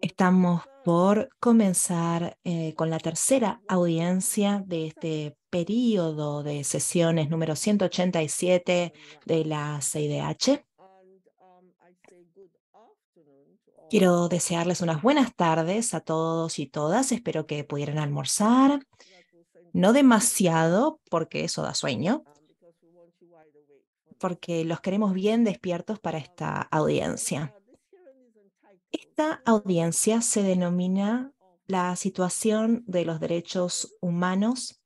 Estamos por comenzar eh, con la tercera audiencia de este periodo de sesiones número 187 de la CIDH. Quiero desearles unas buenas tardes a todos y todas. Espero que pudieran almorzar. No demasiado, porque eso da sueño, porque los queremos bien despiertos para esta audiencia. Esta audiencia se denomina la situación de los derechos humanos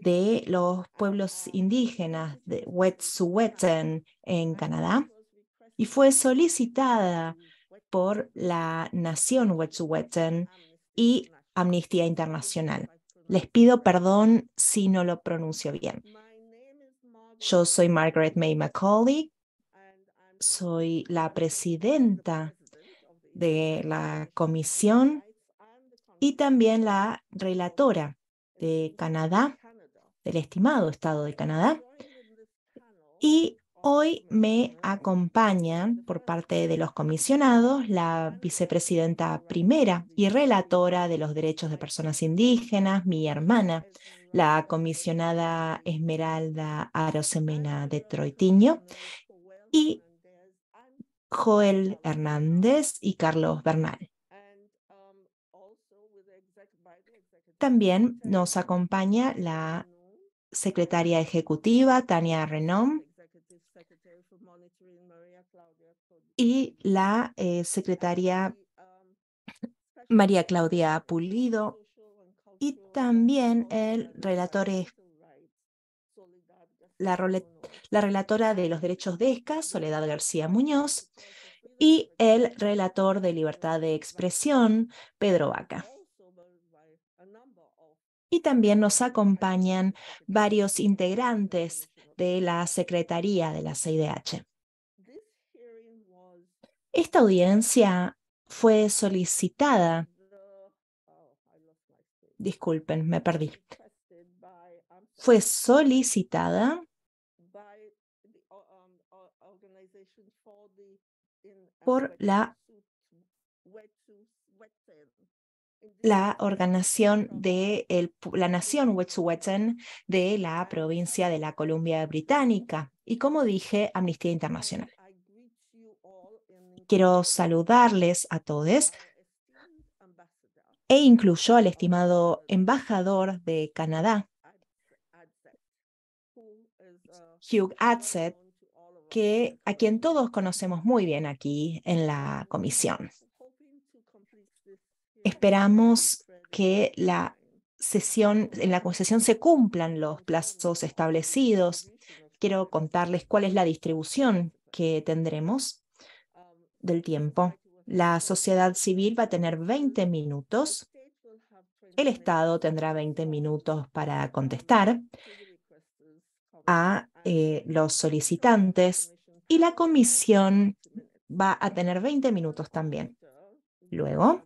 de los pueblos indígenas de Wet'suwet'en en Canadá y fue solicitada por la nación Wet'suwet'en y Amnistía Internacional. Les pido perdón si no lo pronuncio bien. Yo soy Margaret May McCauley, soy la presidenta de la comisión y también la relatora de Canadá, del estimado Estado de Canadá. Y hoy me acompañan por parte de los comisionados la vicepresidenta primera y relatora de los derechos de personas indígenas, mi hermana, la comisionada Esmeralda Arosemena de Troitiño, y Joel Hernández y Carlos Bernal. Um, también nos acompaña la secretaria ejecutiva Tania Renom y la secretaria María Claudia Pulido y eh, um, también el relator la, relatora de los derechos de ESCA, Soledad García Muñoz, y el relator de libertad de expresión, Pedro Vaca. Y también nos acompañan varios integrantes de la Secretaría de la CIDH. Esta audiencia fue solicitada. Disculpen, me perdí fue solicitada um, uh, por la, la organización de la nación Wet'suwet'en de la provincia de la Columbia Británica y, como dije, Amnistía Internacional. Quiero saludarles a todos e incluyo al estimado embajador de Canadá Hugh Atzett, que, a quien todos conocemos muy bien aquí en la comisión. Esperamos que la sesión, en la sesión se cumplan los plazos establecidos. Quiero contarles cuál es la distribución que tendremos del tiempo. La sociedad civil va a tener 20 minutos. El Estado tendrá 20 minutos para contestar a eh, los solicitantes y la comisión va a tener 20 minutos también. Luego,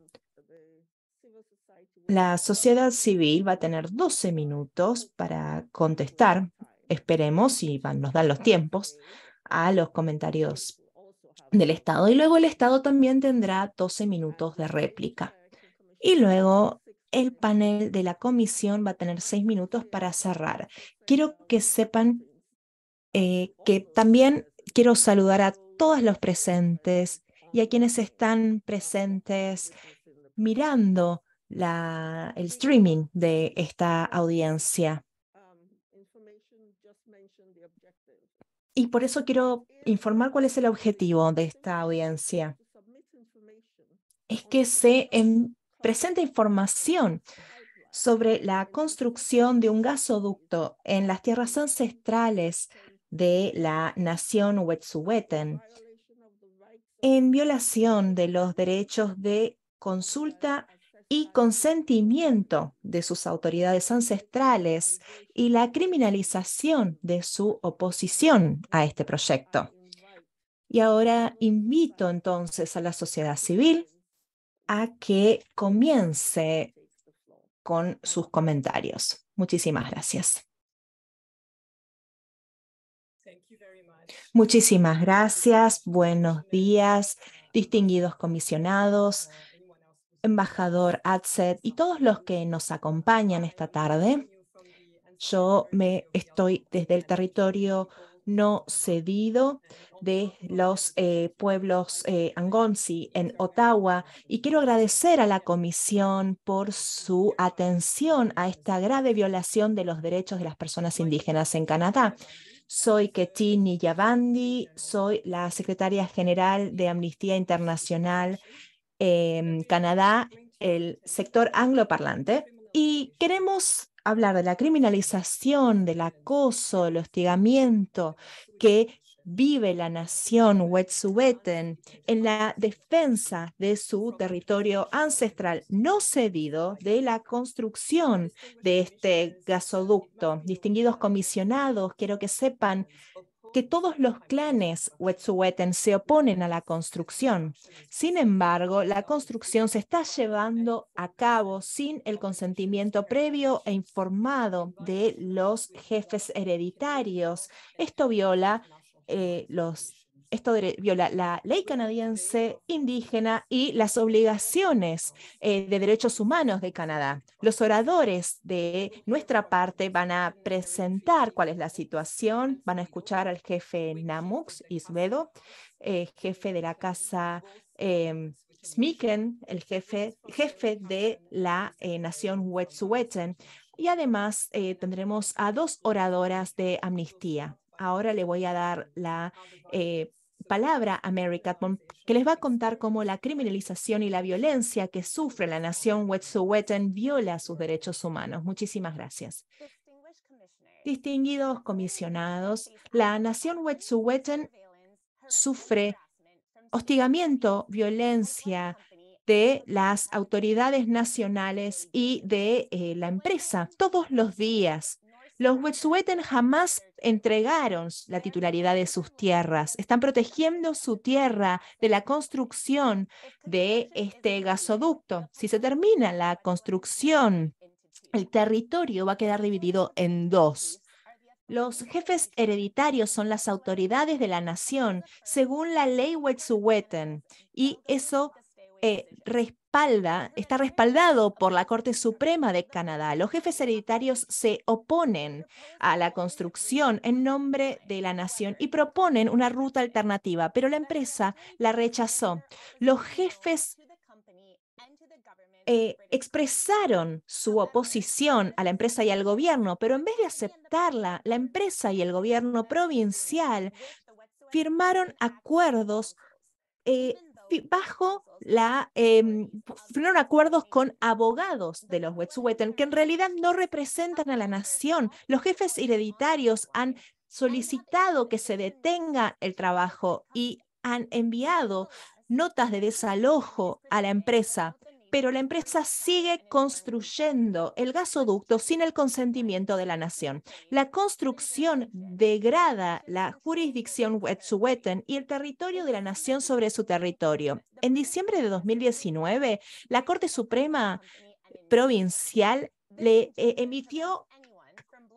la sociedad civil va a tener 12 minutos para contestar, esperemos, si nos dan los tiempos, a los comentarios del Estado. Y luego el Estado también tendrá 12 minutos de réplica. Y luego el panel de la comisión va a tener 6 minutos para cerrar. Quiero que sepan eh, que también quiero saludar a todos los presentes y a quienes están presentes mirando el streaming de esta audiencia. Y por eso quiero informar cuál es el objetivo de esta audiencia. Es que se presenta información sobre la construcción de un gasoducto en las tierras ancestrales de la nación Wet'suwet'en en violación de los derechos de consulta y consentimiento de sus autoridades ancestrales y la criminalización de su oposición a este proyecto. Y ahora invito entonces a la sociedad civil a que comience con sus comentarios. Muchísimas gracias. Muchísimas gracias, buenos días, distinguidos comisionados, embajador Adset y todos los que nos acompañan esta tarde. Yo me estoy desde el territorio no cedido de los eh, pueblos eh, Angonsi en Ottawa y quiero agradecer a la Comisión por su atención a esta grave violación de los derechos de las personas indígenas en Canadá. Soy Ketini Yavandi, soy la secretaria general de Amnistía Internacional en Canadá, el sector angloparlante, y queremos hablar de la criminalización, del acoso, del hostigamiento que vive la nación Wet'suwet'en en la defensa de su territorio ancestral no cedido de la construcción de este gasoducto. Distinguidos comisionados, quiero que sepan que todos los clanes Wet'suwet'en se oponen a la construcción. Sin embargo, la construcción se está llevando a cabo sin el consentimiento previo e informado de los jefes hereditarios. Esto viola eh, esto viola la ley canadiense indígena y las obligaciones eh, de derechos humanos de Canadá. Los oradores de nuestra parte van a presentar cuál es la situación, van a escuchar al jefe Namux Isbedo, eh, jefe de la casa em, Smiken, el jefe, jefe de la nación Wet'suwet'en, y además tendremos a dos oradoras de amnistía. Ahora le voy a dar la eh, palabra a Mary Catmon, que les va a contar cómo la criminalización y la violencia que sufre la nación Wet'suwet'en viola sus derechos humanos. Muchísimas gracias. Distinguidos comisionados, la nación Wet'suwet'en sufre hostigamiento, violencia de las autoridades nacionales y de eh, la empresa todos los días. Los Wet'suwet'en jamás entregaron la titularidad de sus tierras. Están protegiendo su tierra de la construcción de este gasoducto. Si se termina la construcción, el territorio va a quedar dividido en dos. Los jefes hereditarios son las autoridades de la nación, según la ley Wet'suwet'en, y eso eh, respalda, está respaldado por la Corte Suprema de Canadá. Los jefes hereditarios se oponen a la construcción en nombre de la nación y proponen una ruta alternativa, pero la empresa la rechazó. Los jefes eh, expresaron su oposición a la empresa y al gobierno, pero en vez de aceptarla, la empresa y el gobierno provincial firmaron acuerdos eh, bajo la, em, fueron acuerdos con abogados de los Wet'suwet'en que en realidad no representan a la nación. Los jefes hereditarios han solicitado que se detenga el trabajo y han enviado notas de desalojo a la empresa pero la empresa sigue construyendo el gasoducto sin el consentimiento de la nación. La construcción degrada la jurisdicción Wet'suwet'en y el territorio de la nación sobre su territorio. En diciembre de 2019, la Corte Suprema Provincial le eh, emitió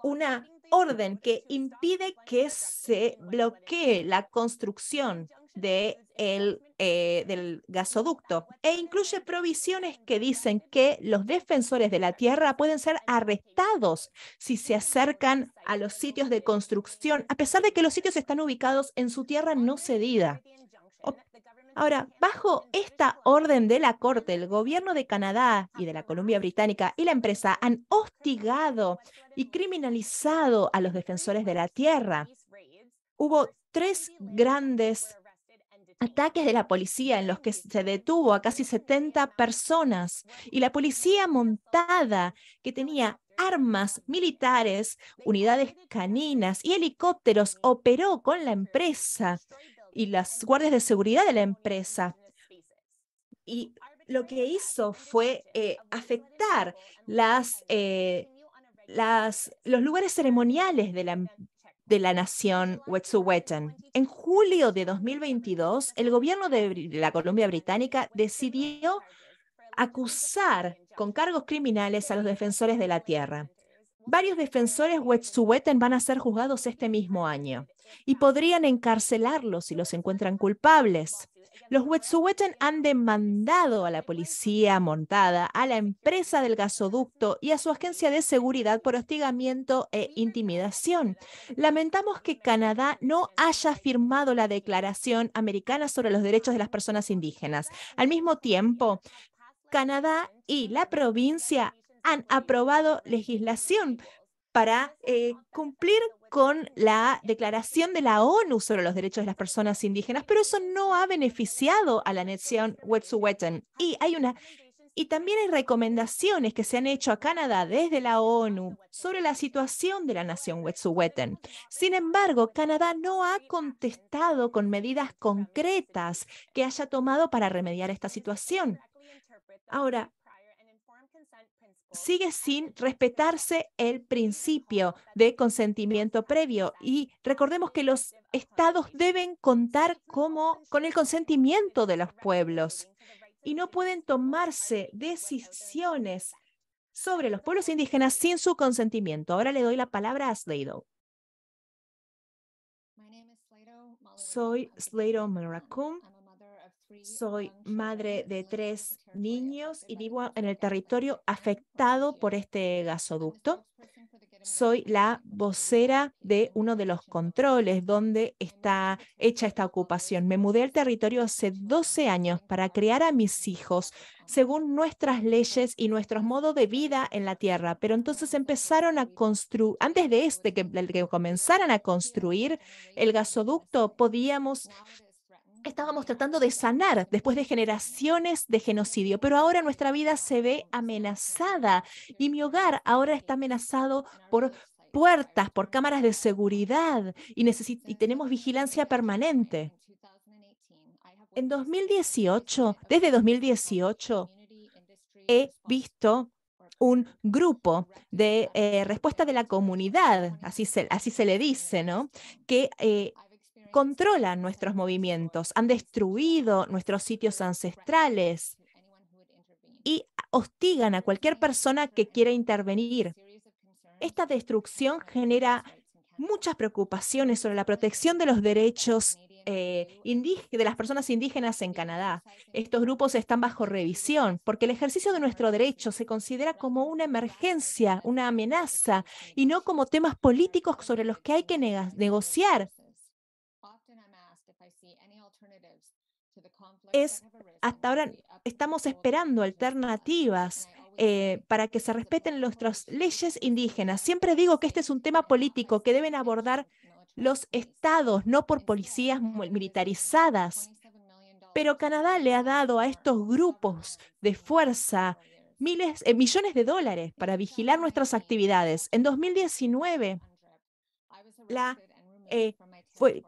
una orden que impide que se bloquee la construcción de el, eh, del gasoducto e incluye provisiones que dicen que los defensores de la tierra pueden ser arrestados si se acercan a los sitios de construcción, a pesar de que los sitios están ubicados en su tierra no cedida. Ahora, bajo esta orden de la Corte, el gobierno de Canadá y de la Columbia Británica y la empresa han hostigado y criminalizado a los defensores de la tierra. Hubo tres grandes ataques de la policía en los que se detuvo a casi 70 personas y la policía montada que tenía armas militares, unidades caninas y helicópteros operó con la empresa y las guardias de seguridad de la empresa. Y lo que hizo fue eh, afectar eh, las, los lugares ceremoniales de la, de la nación Wet'suwet'en. En julio de 2022, el gobierno de la Colombia Británica decidió acusar con cargos criminales a los defensores de la tierra. Varios defensores wet'suwet'en van a ser juzgados este mismo año y podrían encarcelarlos si los encuentran culpables. Los Wet'suwet'en han demandado a la policía montada, a la empresa del gasoducto y a su agencia de seguridad por hostigamiento e intimidación. Lamentamos que Canadá no haya firmado la Declaración Americana sobre los Derechos de las Personas Indígenas. Al mismo tiempo, Canadá y la provincia han aprobado legislación para eh, cumplir con la declaración de la ONU sobre los derechos de las personas indígenas, pero eso no ha beneficiado a la nación Wet'suwet'en. Y hay una y también hay recomendaciones que se han hecho a Canadá desde la ONU sobre la situación de la nación Wet'suwet'en. Sin embargo, Canadá no ha contestado con medidas concretas que haya tomado para remediar esta situación. Ahora, sigue sin respetarse el principio de consentimiento previo. Y recordemos que los estados deben contar como, con el consentimiento de los pueblos y no pueden tomarse decisiones sobre los pueblos indígenas sin su consentimiento. Ahora le doy la palabra a Slato. Soy Slado soy um, madre de tres niños y vivo en el territorio afectado por este gasoducto. Soy la vocera de uno de los controles donde está hecha esta ocupación. Me mudé al territorio hace 12 años para criar a mis hijos según nuestras leyes y nuestros modos de vida en la tierra. Pero entonces empezaron a construir, antes de este, que, que comenzaran a construir el gasoducto, podíamos estábamos tratando de sanar después de generaciones de genocidio, pero ahora nuestra vida se ve amenazada y mi hogar ahora está amenazado por puertas, por cámaras de seguridad y, tenemos vigilancia permanente. En 2018, desde 2018, he visto un grupo de eh, respuesta de la comunidad, así se, así se le dice, ¿no? Que eh, controlan nuestros movimientos, han destruido nuestros sitios ancestrales y hostigan a cualquier persona que quiera intervenir. Esta destrucción genera muchas preocupaciones sobre la protección de los derechos eh, de las personas indígenas en Canadá. Estos grupos están bajo revisión porque el ejercicio de nuestro derecho se considera como una emergencia, una amenaza y no como temas políticos sobre los que hay que negociar. es, hasta ahora estamos esperando alternativas eh, para que se respeten nuestras leyes indígenas. Siempre digo que este es un tema político que deben abordar los estados, no por policías militarizadas. Pero Canadá le ha dado a estos grupos de fuerza miles, eh, millones de dólares para vigilar nuestras actividades. En 2019, la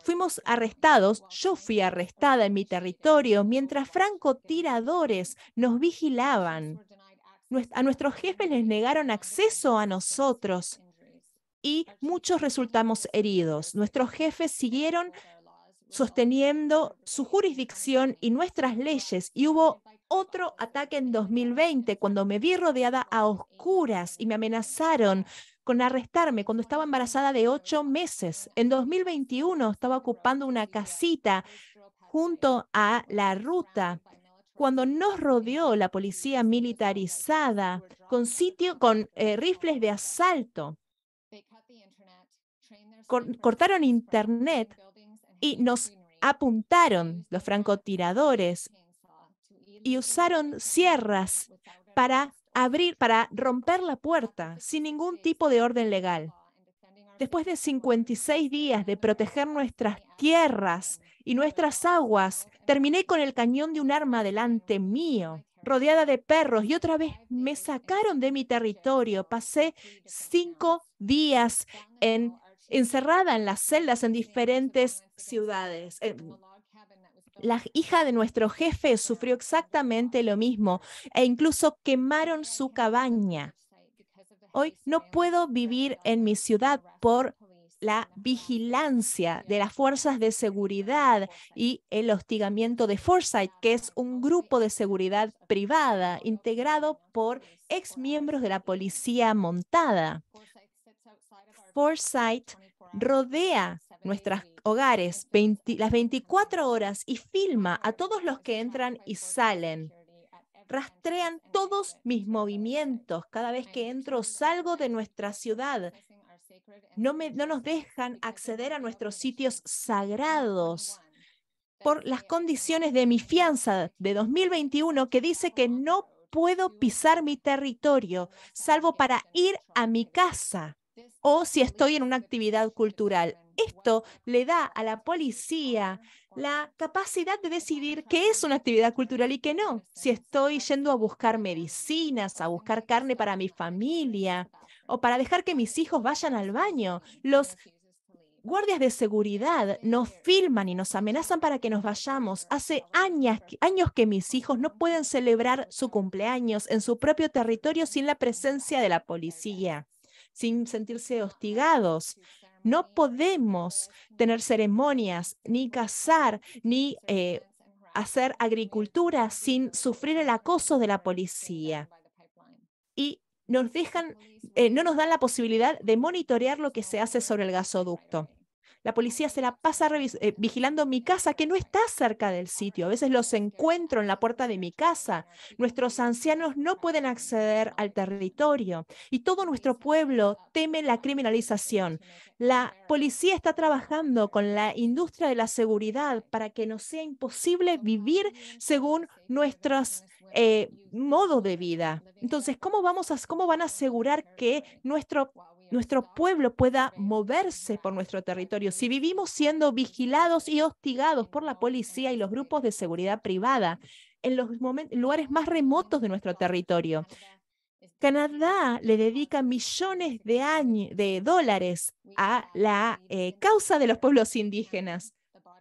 fuimos arrestados, yo fui arrestada en mi territorio mientras francotiradores nos vigilaban. A nuestros jefes les negaron acceso a nosotros y muchos resultamos heridos. Nuestros jefes siguieron sosteniendo su jurisdicción y nuestras leyes y hubo otro ataque en 2020 cuando me vi rodeada a oscuras y me amenazaron con arrestarme cuando estaba embarazada de ocho meses. En 2021 estaba ocupando una casita junto a la ruta cuando nos rodeó la policía militarizada con sitio con eh, rifles de asalto. cortaron internet y nos apuntaron los francotiradores y usaron sierras para abrir, para romper la puerta sin ningún tipo de orden legal. Después de 56 días de proteger nuestras tierras y nuestras aguas, terminé con el cañón de un arma delante mío, rodeada de perros, y otra vez me sacaron de mi territorio. Pasé cinco días en, encerrada en las celdas en diferentes ciudades, la hija de nuestro jefe sufrió exactamente lo mismo e incluso quemaron su cabaña. Hoy no puedo vivir en mi ciudad por la vigilancia de las fuerzas de seguridad y el hostigamiento de Foresight, que es un grupo de seguridad privada integrado por ex miembros de la policía montada. Foresight rodea nuestros hogares las 24 horas y filma a todos los que entran y salen. Rastrean todos mis movimientos cada vez que entro o salgo de nuestra ciudad. No, no nos dejan acceder a nuestros sitios sagrados por las condiciones de mi fianza de 2021 que dice que no puedo pisar mi territorio, salvo para ir a mi casa o si estoy en una actividad cultural. Esto le da a la policía la capacidad de decidir qué es una actividad cultural y qué no. Si estoy yendo a buscar medicinas, a buscar carne para mi familia o para dejar que mis hijos vayan al baño. Los guardias de seguridad nos filman y nos amenazan para que nos vayamos. Hace años, años, que mis hijos no pueden celebrar su cumpleaños en su propio territorio sin la presencia de la policía sin sentirse hostigados. No podemos tener ceremonias, ni cazar, ni eh, hacer agricultura sin sufrir el acoso de la policía. Y nos dejan, eh, no nos dan la posibilidad de monitorear lo que se hace sobre el gasoducto. La policía se la pasa eh, vigilando mi casa, que no está cerca del sitio. A veces los encuentro en la puerta de mi casa. Nuestros ancianos no pueden acceder al territorio y todo nuestro pueblo teme la criminalización. La policía está trabajando con la industria de la seguridad para que nos sea imposible vivir según nuestros eh, modos de vida. Entonces, ¿cómo, vamos a, ¿cómo van a asegurar que nuestro nuestro pueblo pueda moverse por nuestro territorio. Si vivimos siendo vigilados y hostigados por la policía y los grupos de seguridad privada en los lugares más remotos de nuestro territorio, Canadá le dedica millones de, de dólares a la eh, causa de los pueblos indígenas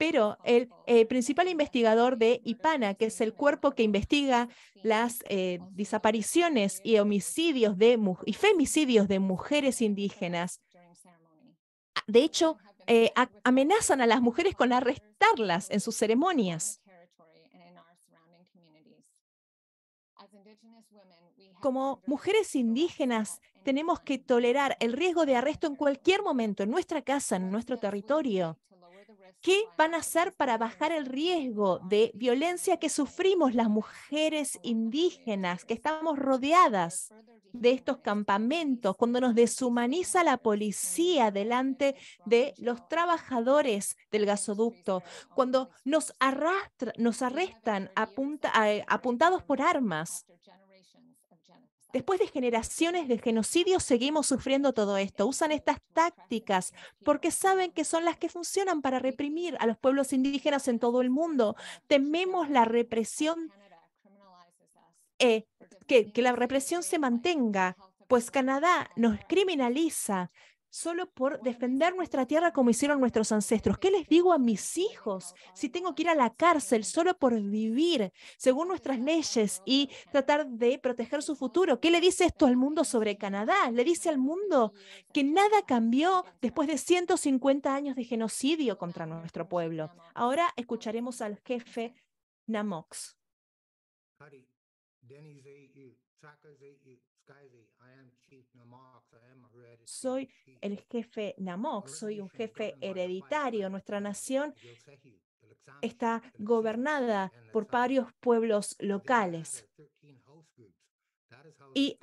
pero el principal investigador de IPANA, que es el cuerpo que investiga las eh, desapariciones y homicidios de y femicidios de mujeres indígenas, de hecho, eh, amenazan a las mujeres con arrestarlas en sus ceremonias. Como mujeres indígenas tenemos que tolerar el riesgo de arresto en cualquier momento, en nuestra casa, en nuestro territorio. ¿Qué van a hacer para bajar el riesgo de violencia que sufrimos las mujeres indígenas, que estamos rodeadas de estos campamentos, cuando nos deshumaniza la policía delante de los trabajadores del gasoducto, cuando nos, arrastran, nos arrestan eh, apuntados por armas? Después de generaciones de genocidios seguimos sufriendo todo esto. Usan estas tácticas porque saben que son las que funcionan para reprimir a los pueblos indígenas en todo el mundo. Tememos la represión, eh, que la represión se mantenga, pues Canadá nos criminaliza solo por defender nuestra tierra como hicieron nuestros ancestros. ¿Qué les digo a mis hijos si tengo que ir a la cárcel solo por vivir según nuestras leyes y tratar de proteger su futuro? ¿Qué le dice esto al mundo sobre Canadá? Le dice al mundo que nada cambió después de 150 años de genocidio contra nuestro pueblo. Ahora escucharemos al jefe Namox soy el jefe Namok, soy un jefe hereditario. Nuestra nación está gobernada por varios pueblos locales. Y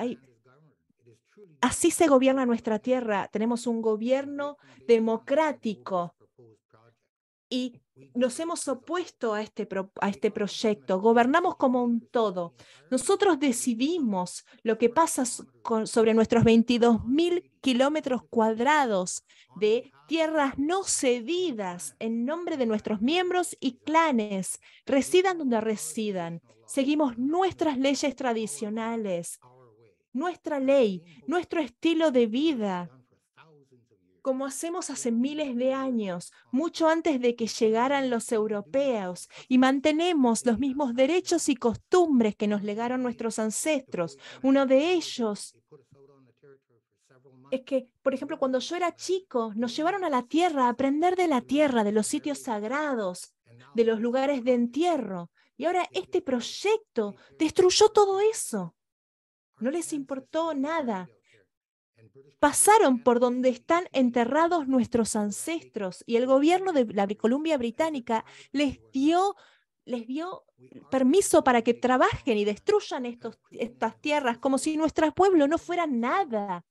así se gobierna nuestra tierra. Tenemos un gobierno democrático y nos hemos opuesto a este, a este proyecto, gobernamos como un todo. Nosotros decidimos lo que pasa sobre nuestros mil kilómetros cuadrados de tierras no cedidas en nombre de nuestros miembros y clanes, residan donde residan. Seguimos nuestras leyes tradicionales, nuestra ley, nuestro estilo de vida como hacemos hace miles de años, mucho antes de que llegaran los europeos, y mantenemos los mismos derechos y costumbres que nos legaron nuestros ancestros. Uno de ellos es que, por ejemplo, cuando yo era chico, nos llevaron a la tierra a aprender de la tierra, de los sitios sagrados, de los lugares de entierro. Y ahora este proyecto destruyó todo eso. No les importó nada pasaron por donde están enterrados nuestros ancestros y el gobierno de la Columbia Británica les dio les dio permiso para que trabajen y destruyan estos, estas tierras como si nuestro pueblo no fuera nada.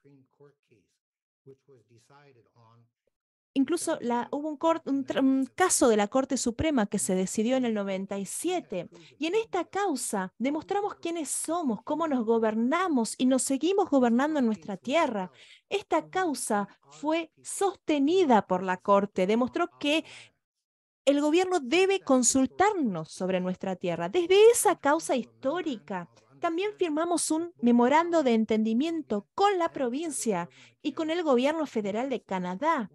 Incluso hubo un, un, caso de la Corte Suprema que se decidió en el 97. Y en esta causa demostramos quiénes somos, cómo nos gobernamos y nos seguimos gobernando en nuestra tierra. Esta causa fue sostenida por la Corte, demostró que el gobierno debe consultarnos sobre nuestra tierra. Desde esa causa histórica, también firmamos un memorando de entendimiento con la provincia y con el gobierno federal de Canadá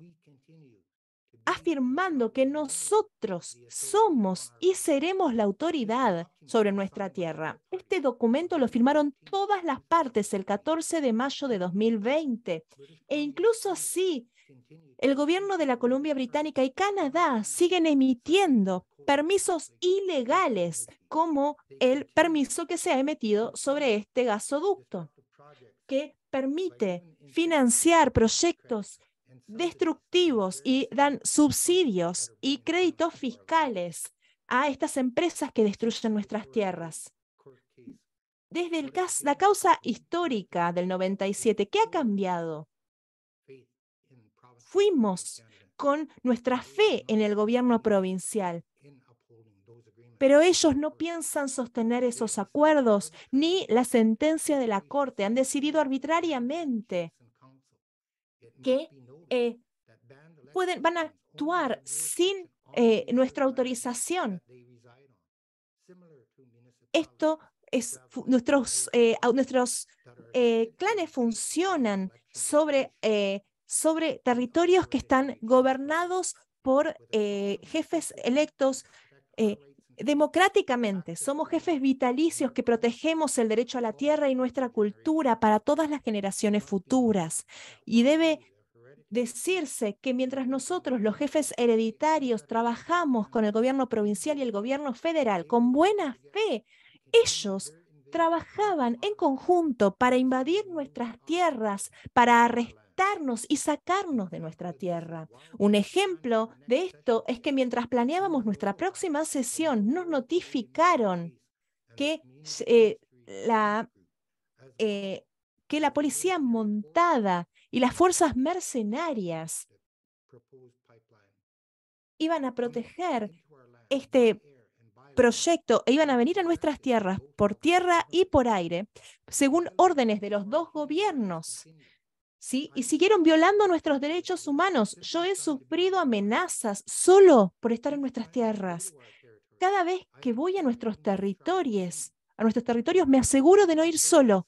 afirmando que nosotros somos y seremos la autoridad sobre nuestra tierra. Este documento lo firmaron todas las partes el 14 de mayo de 2020 e incluso así el gobierno de la Columbia Británica y Canadá siguen emitiendo permisos ilegales como el permiso que se ha emitido sobre este gasoducto que permite financiar proyectos destructivos y dan subsidios y créditos fiscales a estas empresas que destruyen nuestras tierras. Desde el la causa histórica del 97, ¿qué ha cambiado? Fuimos con nuestra fe en el gobierno provincial, pero ellos no piensan sostener esos acuerdos ni la sentencia de la Corte. Han decidido arbitrariamente que eh, pueden, van a actuar sin eh, nuestra autorización. Esto es, nuestros, eh, nuestros clanes funcionan sobre, sobre territorios que están gobernados por jefes electos democráticamente. Somos jefes vitalicios que protegemos el derecho a la tierra y nuestra cultura para todas las generaciones futuras. Y debe decirse que mientras nosotros, los jefes hereditarios, trabajamos con el gobierno provincial y el gobierno federal con buena fe, ellos trabajaban en conjunto para invadir nuestras tierras, para arrestarnos y sacarnos de nuestra tierra. Un ejemplo de esto es que mientras planeábamos nuestra próxima sesión, nos notificaron que eh, la... Eh, que la policía montada y las fuerzas mercenarias iban a proteger este proyecto e iban a venir a nuestras tierras por tierra y por aire, según órdenes de los dos gobiernos. ¿Sí? Y siguieron violando nuestros derechos humanos. Yo he sufrido amenazas solo por estar en nuestras tierras. Cada vez que voy a nuestros territorios, a nuestros territorios, me aseguro de no ir solo.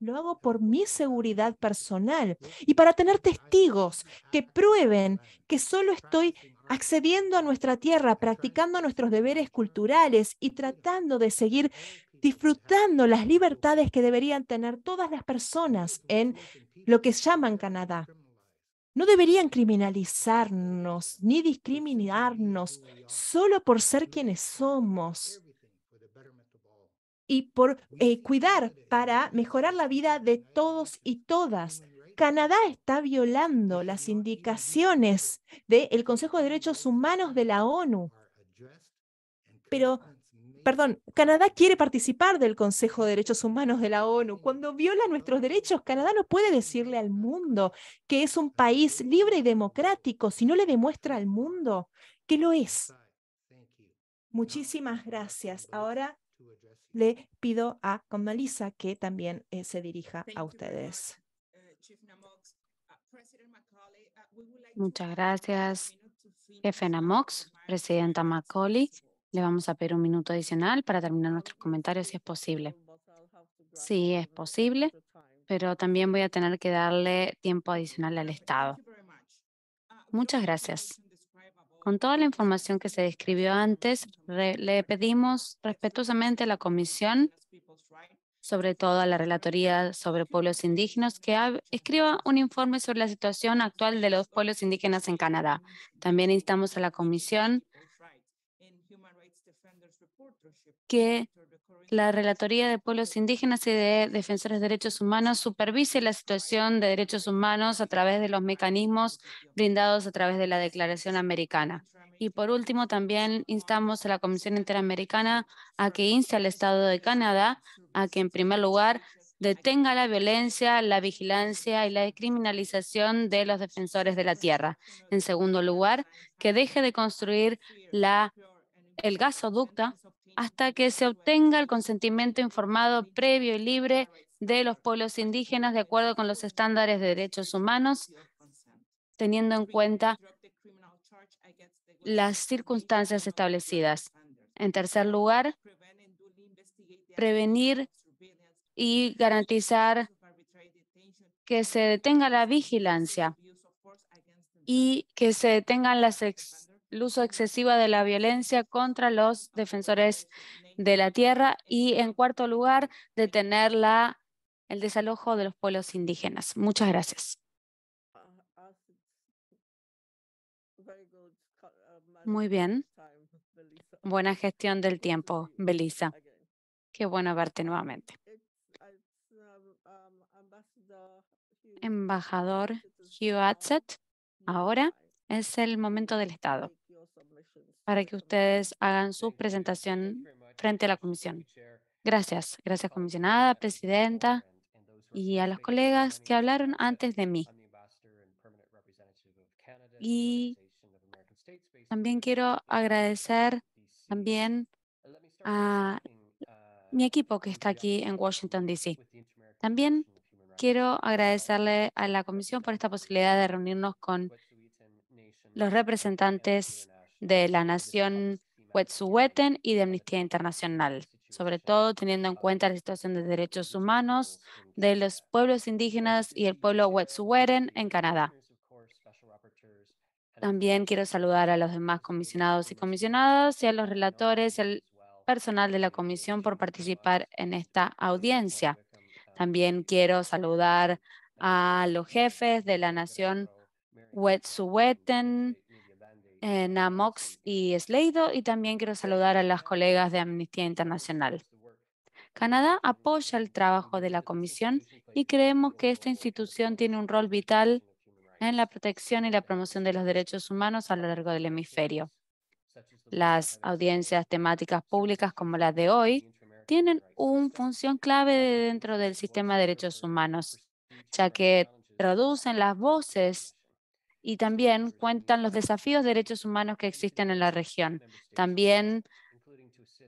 Lo hago por mi seguridad personal y para tener testigos que prueben que solo estoy accediendo a nuestra tierra, practicando nuestros deberes culturales y tratando de seguir disfrutando las libertades que deberían tener todas las personas en lo que llaman Canadá. No deberían criminalizarnos ni discriminarnos solo por ser quienes somos y por eh, cuidar para mejorar la vida de todos y todas. Canadá está violando las indicaciones del Consejo de Derechos Humanos de la ONU. Pero, perdón, Canadá quiere participar del Consejo de Derechos Humanos de la ONU. Cuando viola nuestros derechos, Canadá no puede decirle al mundo que es un país libre y democrático si no le demuestra al mundo que lo es. Muchísimas gracias. Ahora le pido a Condalisa que también eh, se dirija a ustedes. Eh, uh, uh, Muchas gracias, jefe Namox, presidenta Macaulay. Le vamos a pedir un minuto adicional para terminar nuestros comentarios si es posible. Sí, es posible, pero también voy a tener que darle tiempo adicional al Estado. Uh, Muchas gracias. Con toda la información que se describió antes, le pedimos respetuosamente a la Comisión, sobre todo a la Relatoría sobre Pueblos Indígenas, que escriba un informe sobre la situación actual de los pueblos indígenas en Canadá. También instamos a la Comisión que la Relatoría de Pueblos Indígenas y de Defensores de Derechos Humanos supervise la situación de derechos humanos a través de los mecanismos brindados a través de la Declaración Americana. Y por último, también instamos a la Comisión Interamericana a que inste al Estado de Canadá a que, en primer lugar, detenga la violencia, la vigilancia y la criminalización de los defensores de la tierra. En segundo lugar, que deje de construir la, el gasoducto hasta que se obtenga el consentimiento informado previo y libre de los pueblos indígenas de acuerdo con los estándares de derechos humanos, teniendo en cuenta las circunstancias establecidas. En tercer lugar, prevenir y garantizar que se detenga la vigilancia y que se detengan las el uso excesivo de la violencia contra los defensores de la tierra y, en cuarto lugar, detener la, el desalojo de los pueblos indígenas. Muchas gracias. Muy bien. Buena gestión del tiempo, Belisa. Qué bueno verte nuevamente. Embajador Hugh Atset. ahora es el momento del Estado para que ustedes hagan su presentación frente a la comisión. Gracias. Gracias, comisionada, presidenta y a los colegas que hablaron uh, antes de mí. Y también quiero agradecer también a uh, mi equipo que está aquí en Washington, D.C. También quiero agradecerle a la Comisión por esta posibilidad de reunirnos con los representantes de la Nación Wet'suwet'en y de Amnistía Internacional, sobre todo teniendo en cuenta la situación de derechos humanos de los pueblos indígenas y el pueblo Wet'suwet'en en Canadá. También quiero saludar a los demás comisionados y comisionadas y a los relatores y al personal de la comisión por participar en esta audiencia. También quiero saludar a los jefes de la nación Wet'suwet'en, en Namox y Sleido, y también quiero saludar a las colegas de Amnistía Internacional. Canadá apoya el trabajo de la Comisión y creemos que esta institución tiene un rol vital en la protección y la promoción de los derechos humanos a lo largo del hemisferio. Las audiencias temáticas públicas como las de hoy tienen una función clave dentro del sistema de derechos humanos, ya que traducen las voces y también cuentan los desafíos de derechos humanos que existen en la región. También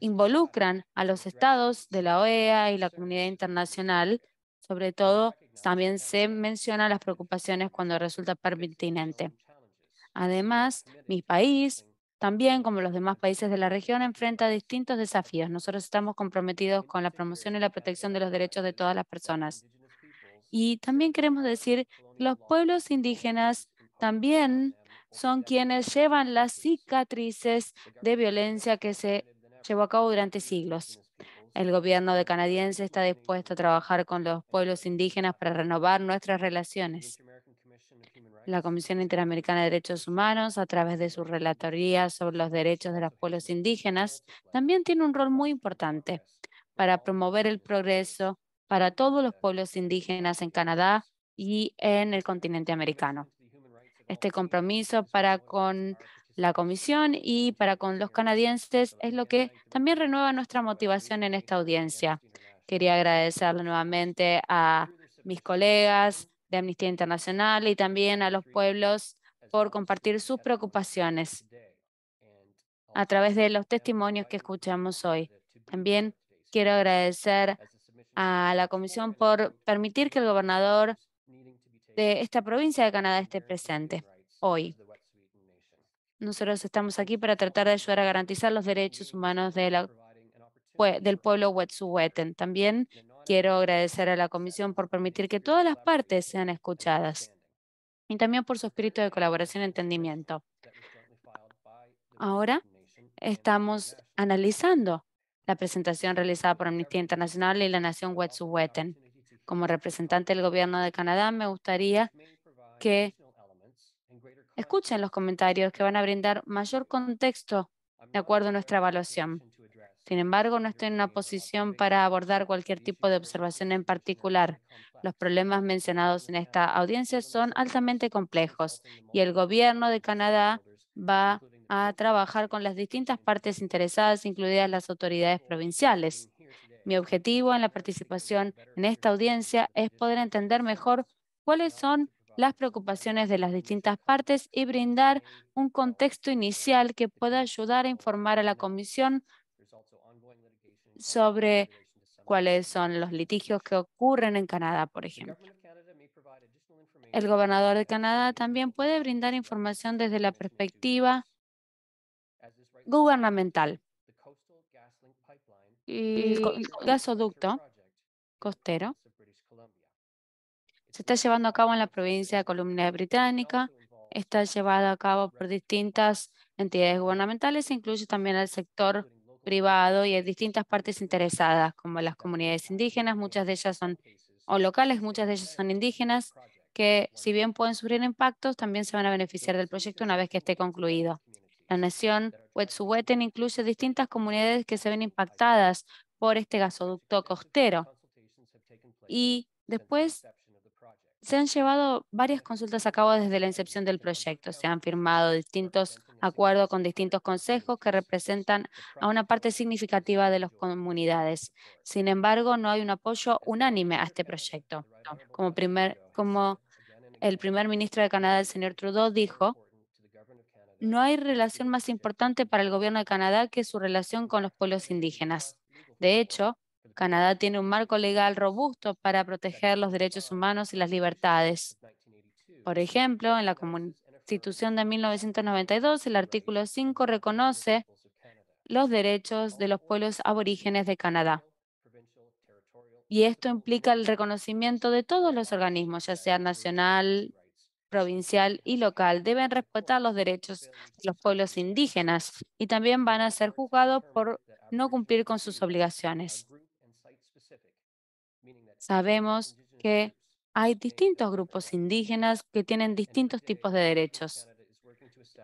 involucran a los estados de la OEA y la comunidad internacional. Sobre todo, también se mencionan las preocupaciones cuando resulta pertinente. Además, mi país, también como los demás países de la región, enfrenta distintos desafíos. Nosotros estamos comprometidos con la promoción y la protección de los derechos de todas las personas. Y también queremos decir, los pueblos indígenas también son quienes llevan las cicatrices de violencia que se llevó a cabo durante siglos. El gobierno de canadiense está dispuesto a trabajar con los pueblos indígenas para renovar nuestras relaciones. La Comisión Interamericana de Derechos Humanos, a través de su relatoría sobre los derechos de los pueblos indígenas, también tiene un rol muy importante para promover el progreso para todos los pueblos indígenas en Canadá y en el continente americano. Este compromiso para con la comisión y para con los canadienses es lo que también renueva nuestra motivación en esta audiencia. Quería agradecerle nuevamente a mis colegas de Amnistía Internacional y también a los pueblos por compartir sus preocupaciones a través de los testimonios que escuchamos hoy. También quiero agradecer a la Comisión por permitir que el gobernador de esta provincia de Canadá esté presente hoy. Nosotros estamos aquí para tratar de ayudar a garantizar los derechos humanos de la, del pueblo Wet'suwet'en. También quiero agradecer a la Comisión por permitir que todas las partes sean escuchadas y también por su espíritu de colaboración y entendimiento. Ahora estamos analizando la presentación realizada por Amnistía Internacional y la Nación Wet'suwet'en. Como representante del gobierno de Canadá, me gustaría que escuchen los comentarios que van a brindar mayor contexto de acuerdo a nuestra evaluación. Sin embargo, no estoy en una posición para abordar cualquier tipo de observación en particular. Los problemas mencionados en esta audiencia son altamente complejos y el gobierno de Canadá va a trabajar con las distintas partes interesadas, incluidas las autoridades provinciales. Mi objetivo en la participación en esta audiencia es poder entender mejor cuáles son las preocupaciones de las distintas partes y brindar un contexto inicial que pueda ayudar a informar a la Comisión sobre cuáles son los litigios que ocurren en Canadá, por ejemplo. El gobernador de Canadá también puede brindar información desde la perspectiva gubernamental el, gasoducto costero se está llevando a cabo en la provincia de Columbia Británica, está llevado a cabo por distintas entidades gubernamentales, e incluye también al sector privado y a distintas partes interesadas, como las comunidades indígenas, muchas de ellas son o locales, muchas de ellas son indígenas, que si bien pueden sufrir impactos, también se van a beneficiar del proyecto una vez que esté concluido. La nación Wet'suwet'en pues, incluye distintas comunidades que se ven impactadas por este gasoducto costero. Y después se han llevado varias consultas a cabo desde la incepción del proyecto. Se han firmado distintos acuerdos con distintos consejos que representan a una parte significativa de las comunidades. Sin embargo, no hay un apoyo unánime a este proyecto. Como, primer, como el primer ministro de Canadá, el señor Trudeau, dijo, no hay relación más importante para el gobierno de Canadá que su relación con los pueblos indígenas. De hecho, Canadá tiene un marco legal robusto para proteger los derechos humanos y las libertades. Por ejemplo, en la Constitución de 1992, el artículo 5 reconoce los derechos de los pueblos aborígenes de Canadá. Y esto implica el reconocimiento de todos los organismos, ya sea nacional, provincial y local deben respetar los derechos de los pueblos indígenas y también van a ser juzgados por no cumplir con sus obligaciones. Sabemos que hay distintos grupos indígenas que tienen distintos tipos de derechos.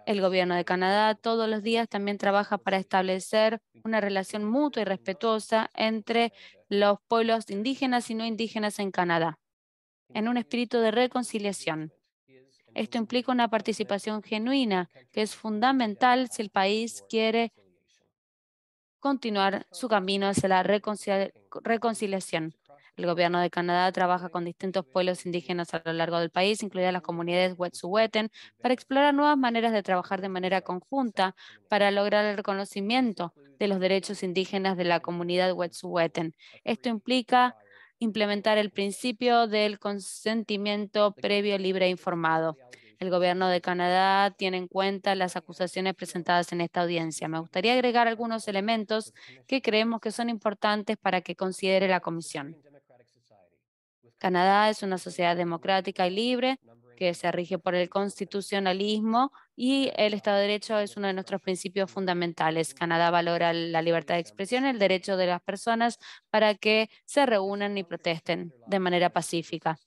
El gobierno de Canadá todos los días también trabaja para establecer una relación mutua y respetuosa entre los pueblos indígenas y no indígenas en Canadá, en un espíritu de reconciliación. Esto implica una participación genuina, que es fundamental si el país quiere continuar su camino hacia la reconciliación. El gobierno de Canadá trabaja con distintos pueblos indígenas a lo largo del país, incluida las comunidades Wet'suwet'en, para explorar nuevas maneras de trabajar de manera conjunta para lograr el reconocimiento de los derechos indígenas de la comunidad Wet'suwet'en. Esto implica implementar el principio del consentimiento previo, libre e informado. El gobierno de Canadá tiene en cuenta las acusaciones presentadas en esta audiencia. Me gustaría agregar algunos elementos que creemos que son importantes para que considere la comisión. Canadá es una sociedad democrática y libre que se rige por el constitucionalismo y el Estado de Derecho es uno de nuestros principios fundamentales. Canadá valora la libertad de expresión, el derecho de las personas para que se reúnan y protesten de manera pacífica.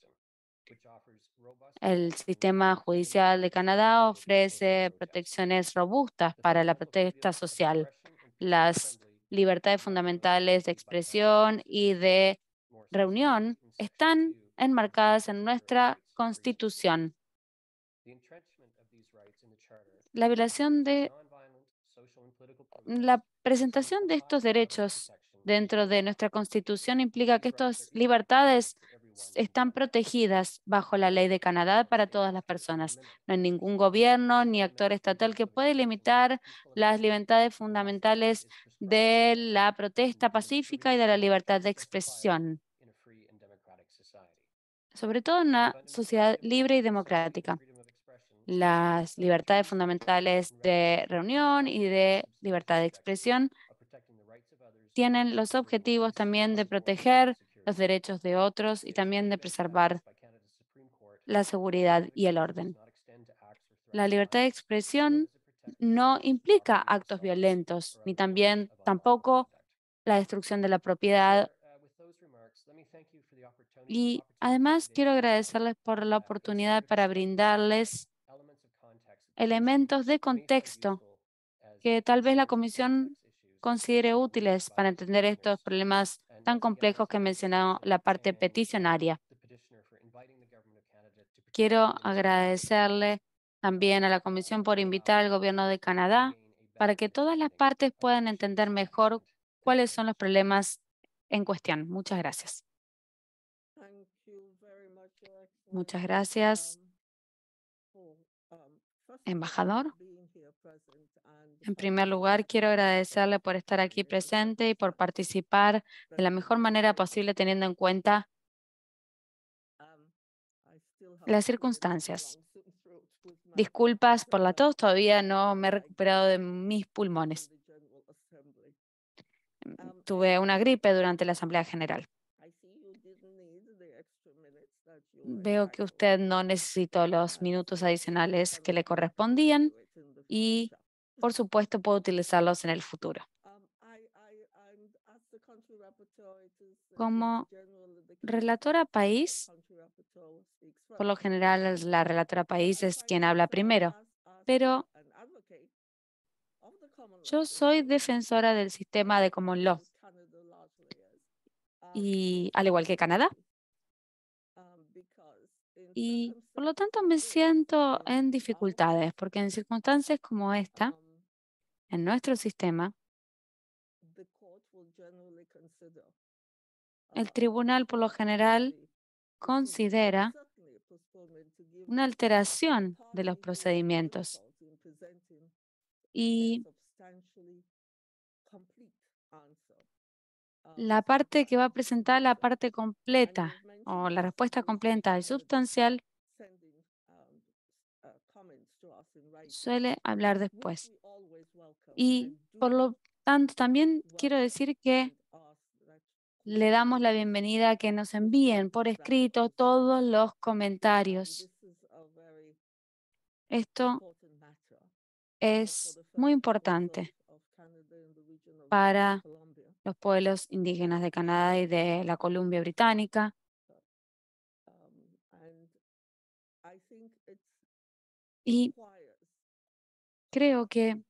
El sistema judicial de Canadá ofrece protecciones robustas para la protesta social. Las libertades fundamentales de expresión y de reunión están enmarcadas en nuestra Constitución. La violación de la presentación de estos derechos dentro de nuestra Constitución implica que estas libertades están protegidas bajo la ley de Canadá para todas las personas. No hay ningún gobierno ni actor estatal que puede limitar las libertades fundamentales de la protesta pacífica y de la libertad de expresión sobre todo en una sociedad libre y democrática. Las libertades fundamentales de reunión y de libertad de expresión tienen los objetivos también de proteger los derechos de otros y también de preservar la seguridad y el orden. La libertad de expresión no implica actos violentos, ni también tampoco la destrucción de la propiedad y además quiero agradecerles por la oportunidad para brindarles elementos de contexto que tal vez la Comisión considere útiles para entender estos problemas tan complejos que mencionado la parte peticionaria. Quiero agradecerle también a la Comisión por invitar al Gobierno de Canadá para que todas las partes puedan entender mejor cuáles son los problemas en cuestión. Muchas gracias. Muchas gracias, um, um, embajador. En primer lugar, quiero agradecerle por estar aquí presente y por participar de la mejor manera posible teniendo en cuenta um, las circunstancias. Disculpas por la tos, todavía no me he recuperado de mis pulmones. Mm, tuve una gripe durante la Asamblea General. Veo que usted no necesitó los minutos adicionales que le correspondían y, por supuesto, puedo utilizarlos en el futuro. Como relatora país, por lo general la relatora país es quien habla primero, pero yo soy defensora del sistema de Common Law, y al igual que Canadá. Y por lo tanto me siento en dificultades, porque en circunstancias como esta, um, en nuestro sistema, el um, tribunal por lo general considera una alteración de los procedimientos y la parte que va a presentar la parte completa o la respuesta completa y sustancial suele hablar después. Y por lo tanto, también quiero decir que le damos la bienvenida a que nos envíen por escrito todos los comentarios. Esto es muy importante para los pueblos indígenas de Canadá y de la Columbia Británica. Um, y creo que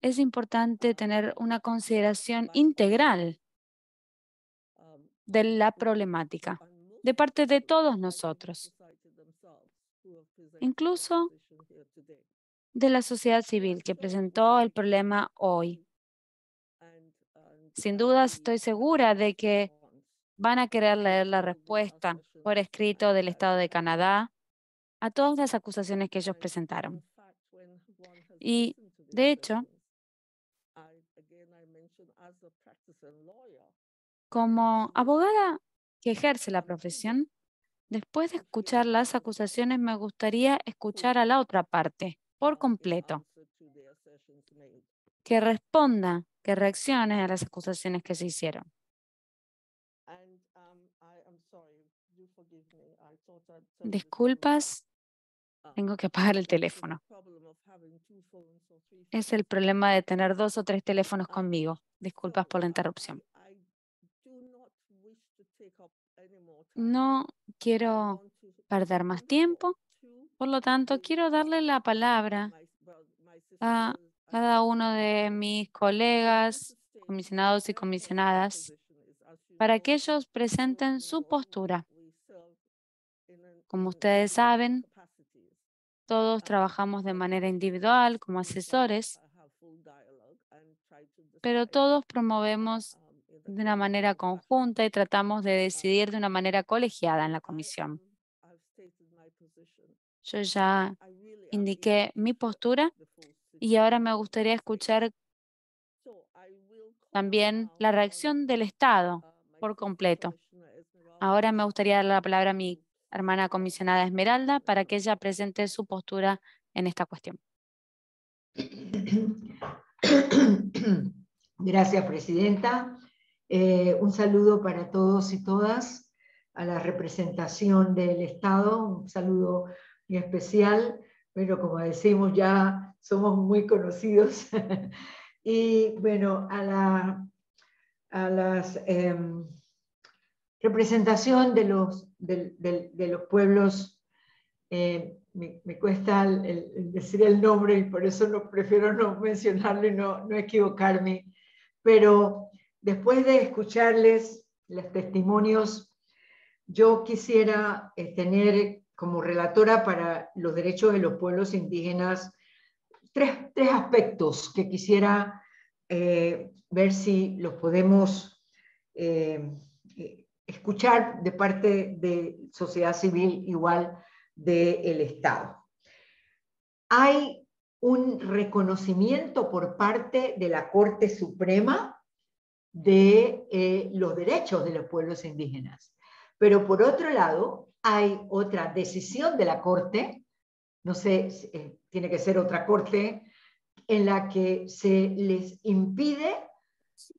es importante tener una consideración integral um, de la problemática de parte de todos nosotros, incluso de la sociedad civil que presentó el problema hoy. Sin duda, estoy segura de que van a querer leer la respuesta por escrito del Estado de Canadá a todas las acusaciones que ellos presentaron. Y, de hecho, como abogada que ejerce la profesión, después de escuchar las acusaciones, me gustaría escuchar a la otra parte, por completo, que responda, que reaccione a las acusaciones que se hicieron. Disculpas, tengo que apagar el teléfono. Es el problema de tener dos o tres teléfonos conmigo. Disculpas por la interrupción. No quiero perder más tiempo. Por lo tanto, quiero darle la palabra a cada uno de mis colegas, comisionados y comisionadas, para que ellos presenten su postura. Como ustedes saben, todos trabajamos de manera individual como asesores, pero todos promovemos um, de una manera conjunta y tratamos de decidir de una manera colegiada en la comisión. Yo ya indiqué mi postura y ahora me gustaría escuchar también la reacción del Estado uh, por completo. Ahora me gustaría dar la palabra a mi hermana comisionada Esmeralda para que ella presente su postura en esta cuestión. Gracias, Presidenta. Eh, un saludo para todos y todas, a la representación del Estado, un saludo en especial, bueno, como decimos, ya somos muy conocidos. y bueno, a la a las, em, representación de los, de, los pueblos, eh, me, cuesta el, decir el nombre y por eso no, prefiero no mencionarlo y no, no equivocarme, pero después de escucharles los testimonios, yo quisiera eh, tener como relatora para los derechos de los pueblos indígenas tres, aspectos que quisiera eh, ver si los podemos eh, escuchar de parte de sociedad civil igual del Estado. Hay un reconocimiento por parte de la Corte Suprema de eh, los derechos de los pueblos indígenas. Pero por otro lado, hay otra decisión de la Corte, no sé, eh, tiene que ser otra Corte, en la que se les impide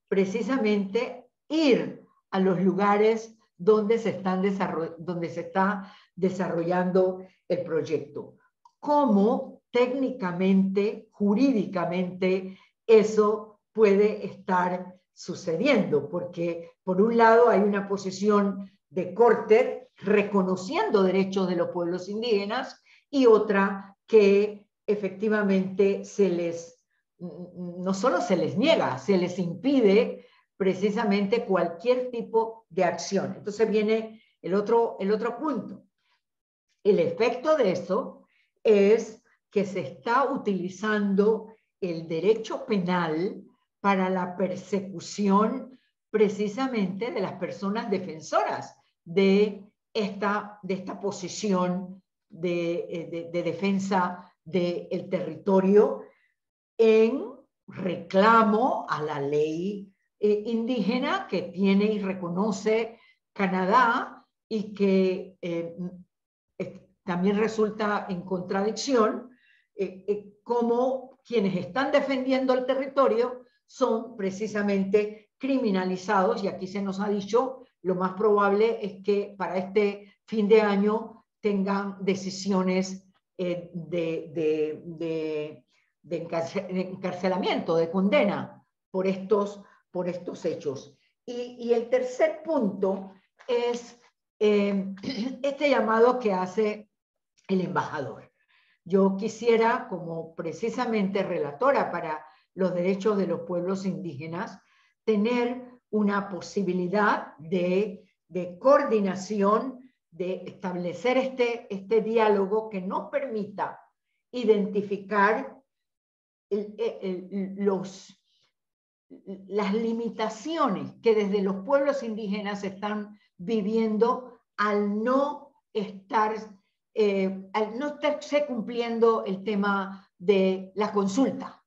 precisamente ir a los lugares donde se, donde se está desarrollando el proyecto. ¿Cómo técnicamente, jurídicamente, eso puede estar sucediendo? Porque por un lado hay una posición de corte reconociendo derechos de los pueblos indígenas y otra que efectivamente se les, mm, no solo se les niega, se les impide precisamente cualquier tipo de acción. Entonces viene el otro, el otro punto. El efecto de eso es que se está utilizando el derecho penal para la persecución precisamente de las personas defensoras de esta, de esta posición de, eh, defensa del territorio en reclamo a la ley eh, indígena que tiene y reconoce Canadá y que eh, también resulta en contradicción, como quienes están defendiendo el territorio son precisamente criminalizados y aquí se nos ha dicho, lo más probable es que para este fin de año tengan decisiones eh, de, encarcelamiento, de condena por estos, por estos hechos. Y, el tercer punto es em, este llamado que hace el embajador. Yo quisiera, como precisamente relatora para los derechos de los pueblos indígenas, tener una posibilidad de, coordinación, de establecer este, este diálogo que nos permita identificar los, las limitaciones que desde los pueblos indígenas están viviendo al no estar, eh, al no estarse cumpliendo el tema de la consulta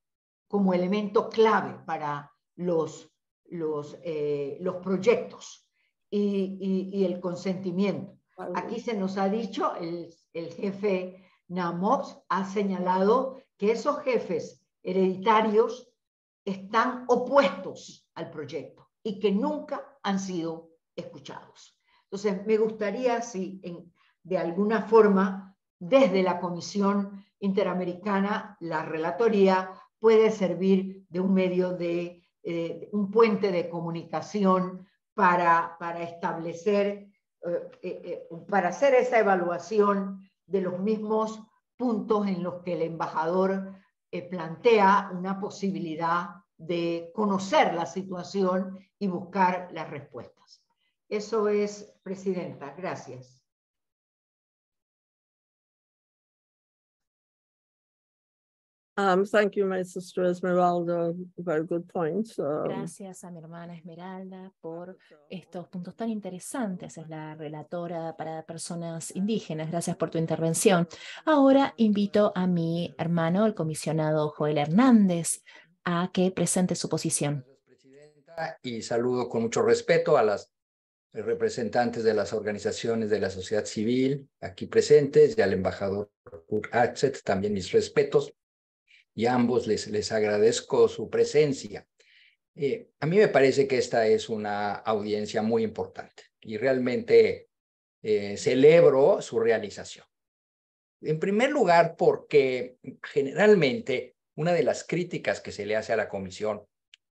como elemento clave para los los, eh, los proyectos y, el consentimiento. Aquí se nos ha dicho, el, jefe Namox ha señalado que esos jefes hereditarios están opuestos al proyecto y que nunca han sido escuchados. Entonces, me gustaría si de alguna forma, desde la Comisión Interamericana, la relatoría puede servir de un medio de eh, un puente de comunicación para, establecer, eh, eh, para hacer esa evaluación de los mismos puntos en los que el embajador plantea una posibilidad de conocer la situación y buscar las respuestas. Eso es, Presidenta. Gracias. Gracias a mi hermana Esmeralda por estos puntos tan interesantes. Es la relatora para personas indígenas. Gracias por tu intervención. Ahora invito a mi hermano, el comisionado Joel Hernández, a que presente su posición. Presidenta, Y saludo con mucho respeto a las representantes de las organizaciones de la sociedad civil aquí presentes y al embajador Kurt Axet, también mis respetos y a ambos les, agradezco su presencia. Eh, a mí me parece que esta es una audiencia muy importante y realmente eh, celebro su realización. En primer lugar, porque generalmente una de las críticas que se le hace a la Comisión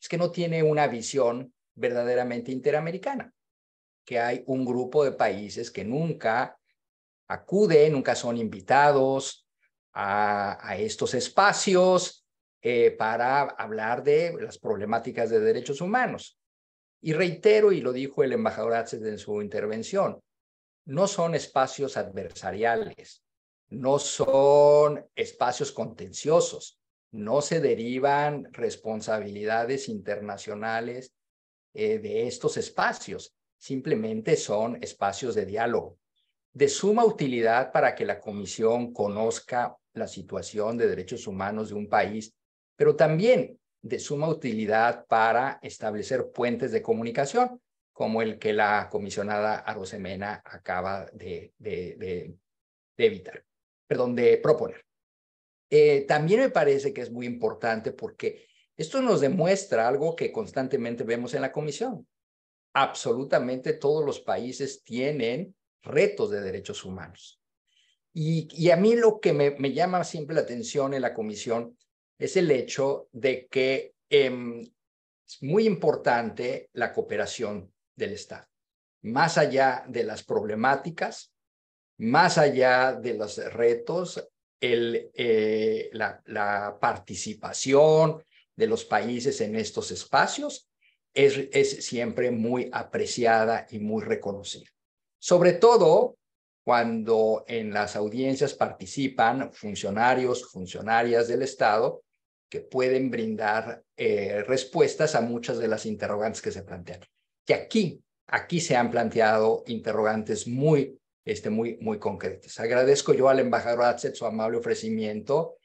es que no tiene una visión verdaderamente interamericana, que hay un grupo de países que nunca acuden, nunca son invitados, a, estos espacios eh, para hablar de las problemáticas de derechos humanos. Y reitero, y lo dijo el embajador Atses en su intervención, no son espacios adversariales, no son espacios contenciosos, no se derivan responsabilidades internacionales eh, de estos espacios, simplemente son espacios de diálogo de suma utilidad para que la Comisión conozca la situación de derechos humanos de un país, pero también de suma utilidad para establecer puentes de comunicación, como el que la comisionada Arosemena acaba de, evitar, perdón, de proponer. Eh, también me parece que es muy importante porque esto nos demuestra algo que constantemente vemos en la comisión. Absolutamente todos los países tienen retos de derechos humanos. Y, a mí lo que me, llama siempre la atención en la comisión es el hecho de que em, es muy importante la cooperación del Estado, más allá de las problemáticas, más allá de los retos, eh, la, participación de los países en estos espacios es siempre muy apreciada y muy reconocida. Sobre todo cuando en las audiencias participan funcionarios, funcionarias del Estado que pueden brindar eh, respuestas a muchas de las interrogantes que se plantean. Y aquí, aquí se han planteado interrogantes muy, este, muy, muy concretas. Agradezco yo al embajador Atset su amable ofrecimiento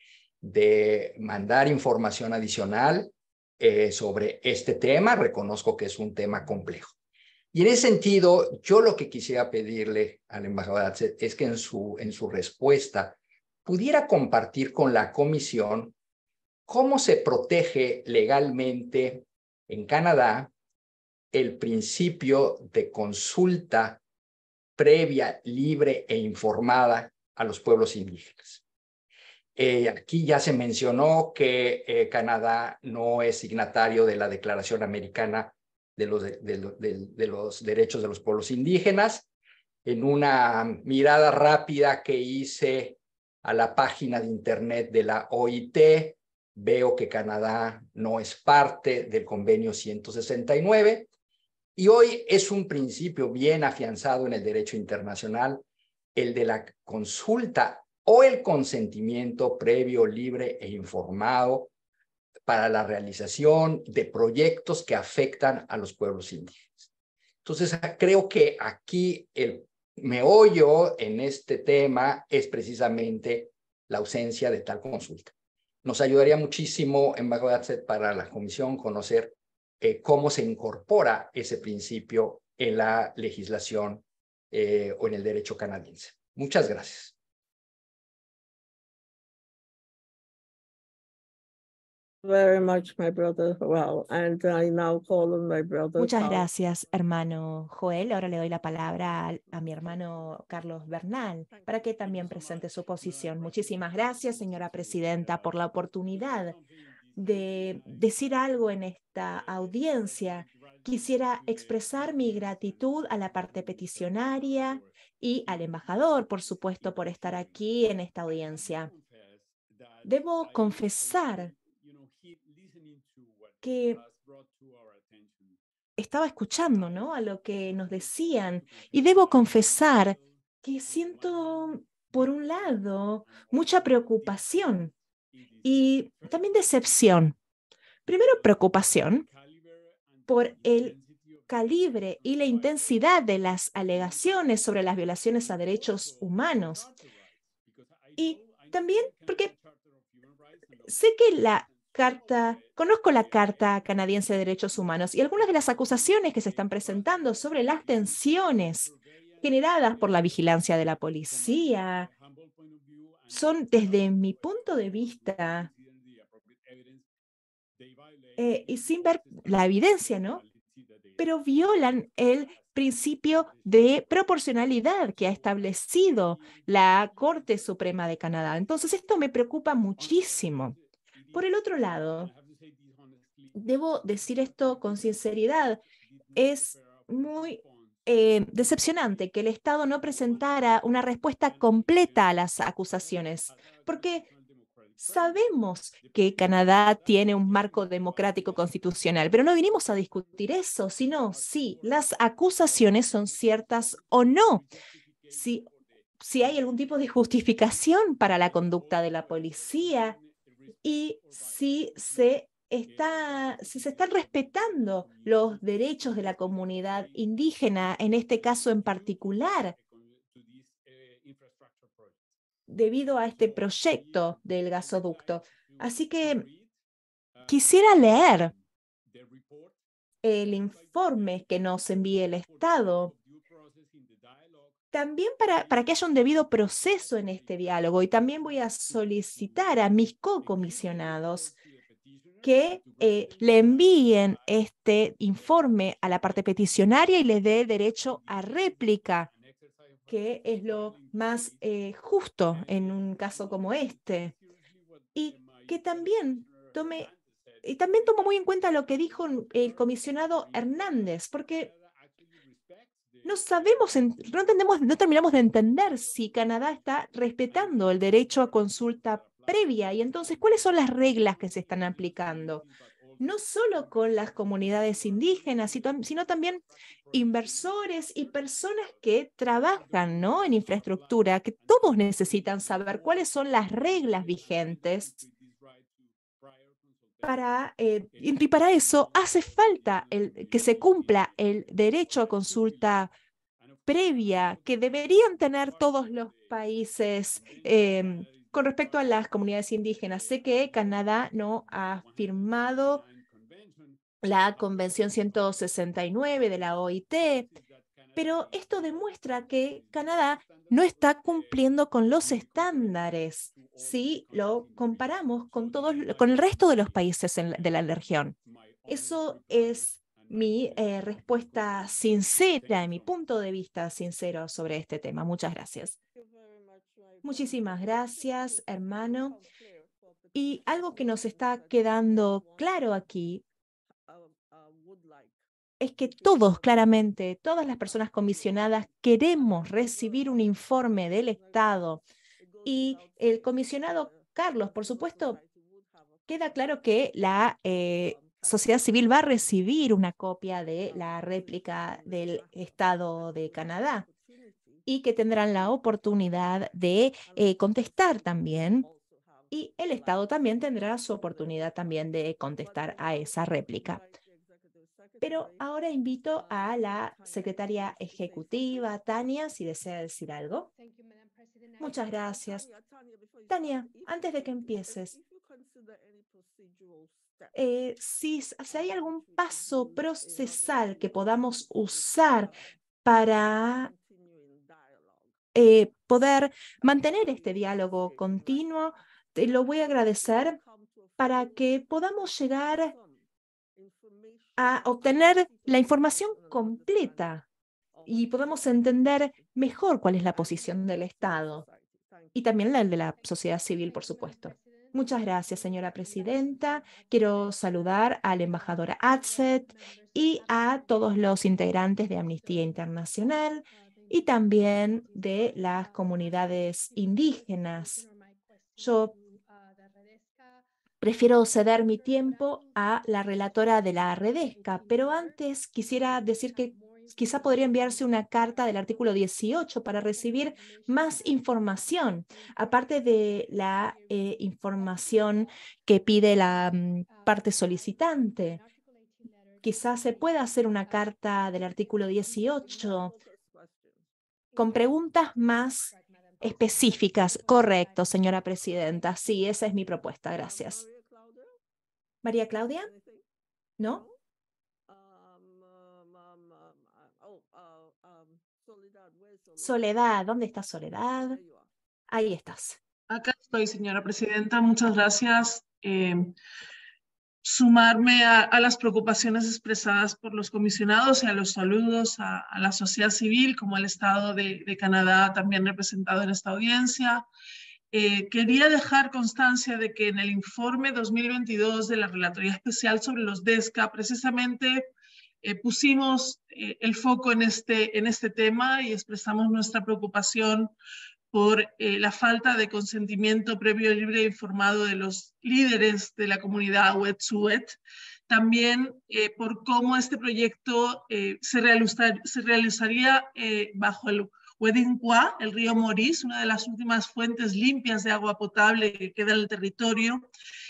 de mandar información adicional eh, sobre este tema. Reconozco que es un tema complejo. Y en ese sentido, yo lo que quisiera pedirle al embajador es que en su, en su respuesta pudiera compartir con la comisión cómo se protege legalmente en Canadá el principio de consulta previa, libre e informada a los pueblos indígenas. Eh, aquí ya se mencionó que eh, Canadá no es signatario de la Declaración Americana de los, derechos de los pueblos indígenas. En una mirada rápida que hice a la página de internet de la OIT, veo que Canadá no es parte del convenio 169 y hoy es un principio bien afianzado en el derecho internacional, el de la consulta o el consentimiento previo, libre e informado para la realización de proyectos que afectan a los pueblos indígenas. Entonces, ah, creo que aquí el meollo en este tema es precisamente la ausencia de tal consulta. Nos ayudaría muchísimo en Bagdad para la comisión conocer eh, cómo se incorpora ese principio en la legislación eh, o en el derecho canadiense. Muchas gracias. Muchas gracias, hermano Joel. Ahora le doy la palabra a mi hermano Carlos Bernal para que también presente su posición. Muchísimas gracias, señora presidenta, por la oportunidad de decir algo en esta audiencia. Quisiera expresar mi gratitud a la parte peticionaria y al embajador, por supuesto, por estar aquí en esta audiencia. Debo confesar que estaba escuchando a lo que nos decían y debo confesar que siento, por un lado, mucha preocupación y también decepción. Primero, preocupación por el calibre y la intensidad de las alegaciones sobre las violaciones a derechos humanos. Y también porque sé que la carta, conozco la Carta Canadiense de Derechos Humanos y algunas de las acusaciones que se están presentando sobre las tensiones generadas por la vigilancia de la policía son, desde mi punto de vista, eh, y sin ver la evidencia, ¿no? Pero violan el principio de proporcionalidad que ha establecido la Corte Suprema de Canadá. Entonces, esto me preocupa muchísimo. Por el otro lado, debo decir esto con sinceridad, es muy eh, decepcionante que el Estado no presentara una respuesta completa a las acusaciones, porque sabemos que Canadá tiene un marco democrático constitucional, pero no vinimos a discutir eso, sino si las acusaciones son ciertas o no, si, si hay algún tipo de justificación para la conducta de la policía y si se, está, están respetando los derechos de la comunidad indígena, en este caso en particular, debido a este proyecto del gasoducto. Así que quisiera leer el informe que nos envía el Estado también para, que haya un debido proceso en este diálogo y también voy a solicitar a mis co-comisionados que eh, le envíen este informe a la parte peticionaria y le dé derecho a réplica, que es lo más eh, justo en un caso como este. Y que también tome, y también tomo muy en cuenta lo que dijo el comisionado Hernández, porque no sabemos, no, entendemos, no terminamos de entender si Canadá está respetando el derecho a consulta previa y entonces cuáles son las reglas que se están aplicando, no solo con las comunidades indígenas, sino también inversores y personas que trabajan ¿no? en infraestructura, que todos necesitan saber cuáles son las reglas vigentes para, eh, y para eso hace falta el, que se cumpla el derecho a consulta previa que deberían tener todos los países em, con respecto a las comunidades indígenas. Sé que Canadá no ha firmado la Convención 169 de la OIT, pero esto demuestra que Canadá no está cumpliendo con los estándares si lo comparamos con, todos, con el resto de los países de la región. Eso es mi eh, respuesta sincera, mi punto de vista sincero sobre este tema. Muchas gracias. Muchísimas gracias, hermano. Y algo que nos está quedando claro aquí es que todos, claramente, todas las personas comisionadas queremos recibir un informe del Estado. Y el comisionado Carlos, por supuesto, queda claro que la eh, sociedad civil va a recibir una copia de la réplica del Estado de Canadá y que tendrán la oportunidad de eh, contestar también. Y el Estado también tendrá su oportunidad también de contestar a esa réplica. Pero ahora invito a la secretaria ejecutiva, Tania, si desea decir algo. Muchas gracias. Tania, antes de que empieces, eh, si, hay algún paso procesal que podamos usar para eh, poder mantener este diálogo continuo, te lo voy a agradecer para que podamos llegar a obtener la información completa y podemos entender mejor cuál es la posición del Estado y también la de la sociedad civil, por supuesto. Muchas gracias, señora presidenta. Quiero saludar al embajador embajadora y a todos los integrantes de Amnistía Internacional y también de las comunidades indígenas. Yo Prefiero ceder mi tiempo a la relatora de la Redesca, pero antes quisiera decir que quizá podría enviarse una carta del artículo 18 para recibir más información, aparte de la eh, información que pide la mm, parte solicitante. Quizá se pueda hacer una carta del artículo 18 con preguntas más específicas. Correcto, señora presidenta. Sí, esa es mi propuesta. Gracias. María Claudia, ¿no? Soledad, ¿dónde está Soledad? Ahí estás. Acá estoy, señora presidenta. Muchas gracias. Eh, sumarme a, las preocupaciones expresadas por los comisionados y a los saludos a, la sociedad civil, como el Estado de, de, Canadá, también representado en esta audiencia, eh, quería dejar constancia de que en el informe 2022 de la Relatoría Especial sobre los DESCA, precisamente eh, pusimos eh, el foco en este, en este tema y expresamos nuestra preocupación por la falta de consentimiento previo, libre e informado de los líderes de la comunidad wet'suwet, también por cómo este proyecto se, se realizaría bajo el Huedincua, el río Morís, una de las últimas fuentes limpias de agua potable que queda en el territorio.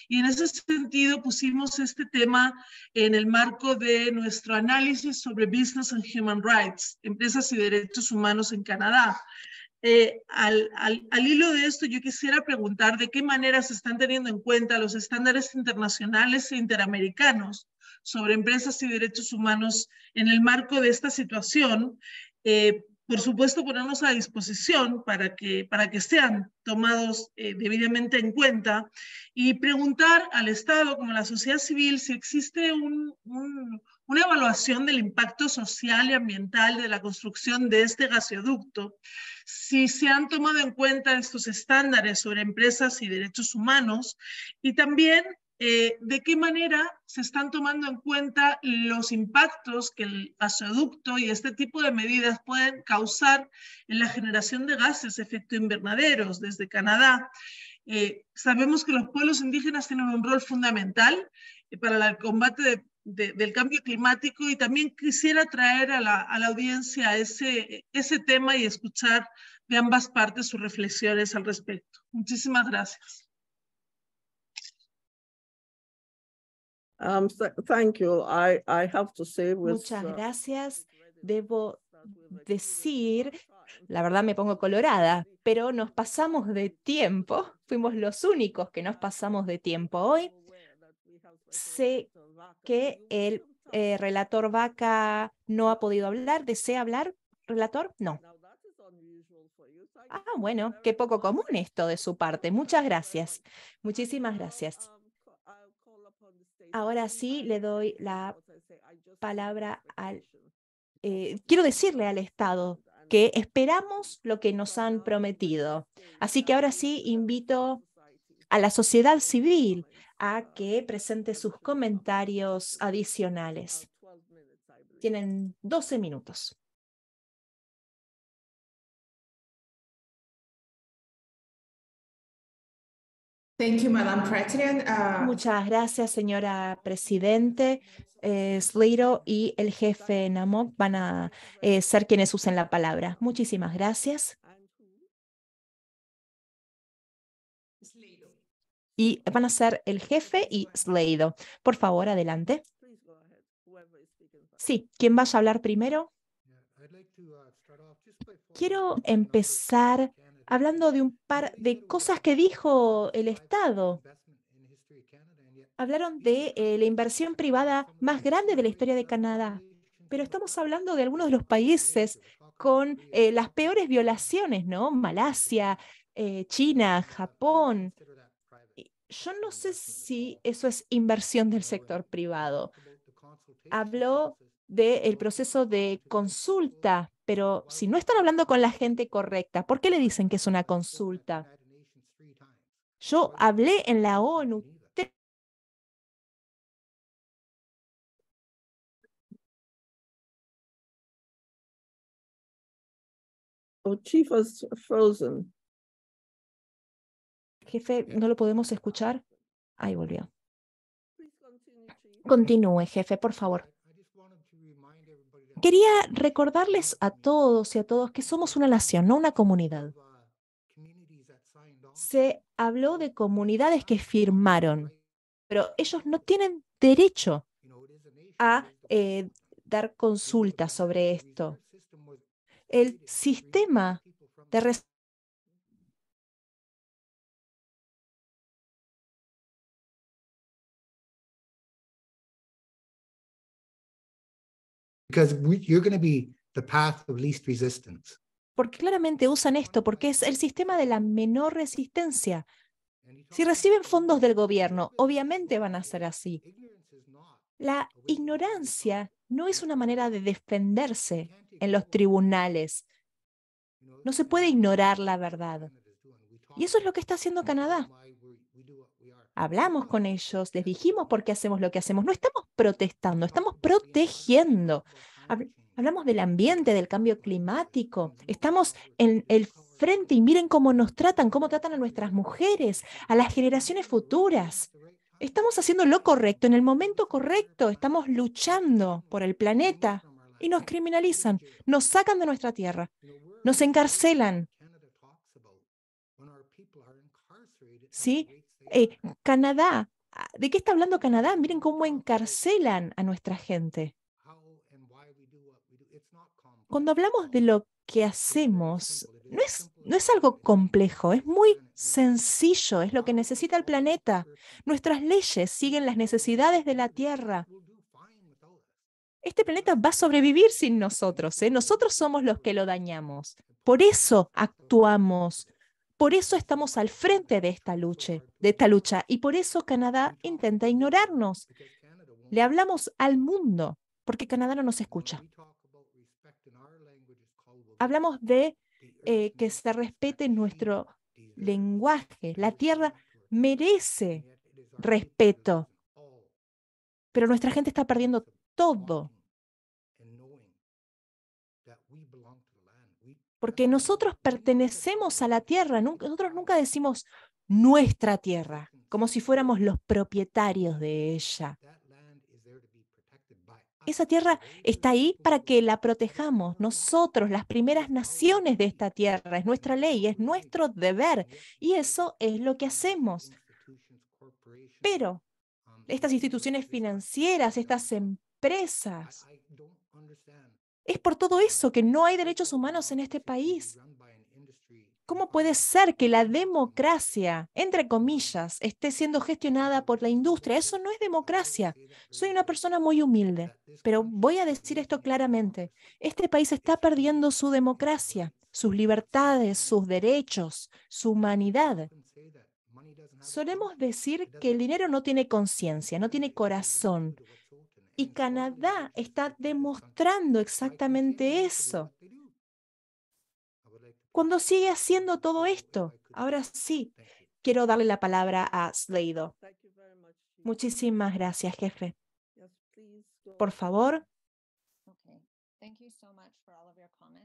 Y en ese sentido pusimos este tema en el marco de nuestro análisis sobre Business and Human Rights, empresas y derechos humanos en Canadá. Eh, al, hilo de esto, yo quisiera preguntar de qué manera se están teniendo en cuenta los estándares internacionales e interamericanos sobre empresas y derechos humanos en el marco de esta situación, eh, por supuesto, ponernos a disposición para que, para que sean tomados eh, debidamente en cuenta y preguntar al Estado, como a la sociedad civil, si existe una evaluación del impacto social y ambiental de la construcción de este gasoducto, si se han tomado en cuenta estos estándares sobre empresas y derechos humanos y también eh, de qué manera se están tomando en cuenta los impactos que el gasoducto y este tipo de medidas pueden causar en la generación de gases efecto invernadero desde Canadá. Eh, sabemos que los pueblos indígenas tienen un rol fundamental eh, para el combate del cambio climático y también quisiera traer a la, audiencia ese tema y escuchar de ambas partes sus reflexiones al respecto. Muchísimas gracias. thank Muchas gracias. Debo decir, la verdad me pongo colorada, pero nos pasamos de tiempo. Fuimos los únicos que nos pasamos de tiempo hoy. Sé que el eh, relator Vaca no ha podido hablar. ¿Desea hablar, relator? No. Ah, bueno, qué poco común esto de su parte. Muchas gracias. Muchísimas gracias. Ahora sí le doy la palabra al... Eh, quiero decirle al Estado que esperamos lo que nos han prometido. Así que ahora sí invito a la sociedad civil a ah, que presente sus comentarios adicionales. Ah, Tienen 12 minutos. Uh, Muchas gracias, señora Presidente. Eh, y el jefe Namok van a eh, ser quienes usen la palabra. Muchísimas gracias. Y van a ser el jefe y Sleido. Por favor, adelante. Sí, ¿quién vaya a hablar primero? Uh, Quiero empezar hablando de un par de cosas que dijo el Estado. Hablaron de eh, la inversión privada más grande de la historia de Canadá, pero estamos hablando de algunos de los países con eh, las peores violaciones, ¿no? Malasia, eh, China, Japón. Yo no sé si eso es inversión del sector privado. Habló del el proceso de consulta pero si no están hablando con la gente correcta, ¿por qué le dicen que es una consulta? Yo hablé en la ONU oh, Jefe, ¿no lo podemos escuchar? Ahí volvió. Continúe, jefe, por favor. Quería recordarles a todos y a todos que somos una nación, no una comunidad. Se habló de comunidades que firmaron, pero ellos no tienen derecho a eh, dar consultas sobre esto. El sistema de Porque claramente usan esto, porque es el sistema de la menor resistencia. Si reciben fondos del gobierno, obviamente van a ser así. La ignorancia no es una manera de defenderse en los tribunales. No se puede ignorar la verdad. Y eso es lo que está haciendo Canadá hablamos con ellos, les dijimos por qué hacemos lo que hacemos. No estamos protestando, estamos protegiendo. Hablamos del ambiente, del cambio climático. Estamos en el frente y miren cómo nos tratan, cómo tratan a nuestras mujeres, a las generaciones futuras. Estamos haciendo lo correcto en el momento correcto. Estamos luchando por el planeta y nos criminalizan, nos sacan de nuestra tierra, nos encarcelan. ¿Sí? Eh, Canadá, ah, ¿de qué está hablando Canadá? Miren cómo encarcelan a nuestra gente. Cuando hablamos de lo que hacemos, no es, no es algo complejo, es muy sencillo, es lo que necesita el planeta. Nuestras leyes siguen las necesidades de la Tierra este planeta va a sobrevivir sin nosotros. ¿eh? Nosotros somos los que lo dañamos. Por eso actuamos por eso estamos al frente de esta lucha, de esta lucha, y por eso Canadá intenta ignorarnos. Le hablamos al mundo, porque Canadá no nos escucha. Hablamos de eh, que se respete nuestro lenguaje. La tierra merece respeto, pero nuestra gente está perdiendo todo porque nosotros pertenecemos a la tierra, nosotros nunca decimos nuestra tierra, como si fuéramos los propietarios de ella. Esa tierra está ahí para que la protejamos. Nosotros, las primeras naciones de esta tierra, es nuestra ley, es nuestro deber. Y eso es lo que hacemos. Pero estas instituciones financieras, estas empresas, es por todo eso que no hay derechos humanos en este país. ¿Cómo puede ser que la democracia, entre comillas, esté siendo gestionada por la industria? Eso no es democracia. Soy una persona muy humilde, pero voy a decir esto claramente. Este país está perdiendo su democracia, sus libertades, sus derechos, su humanidad. Solemos decir que el dinero no tiene conciencia, no tiene corazón, y Canadá está demostrando exactamente eso. Cuando sigue haciendo todo esto, ahora sí, quiero darle la palabra a Sleido. Muchísimas gracias, jefe. Por favor.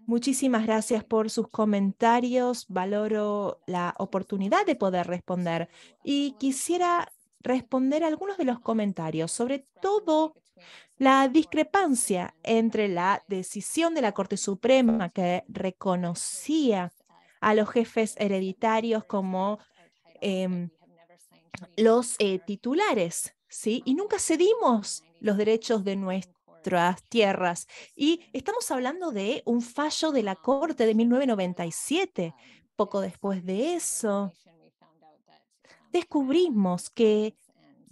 Muchísimas gracias por sus comentarios. Valoro la oportunidad de poder responder. Y quisiera responder algunos de los comentarios, sobre todo la discrepancia entre la decisión de la Corte Suprema que reconocía a los jefes hereditarios como em, los eh, titulares, ¿sí? Y nunca cedimos los derechos de nuestras tierras. Y estamos hablando de un fallo de la Corte de 1997. Poco después de eso, descubrimos que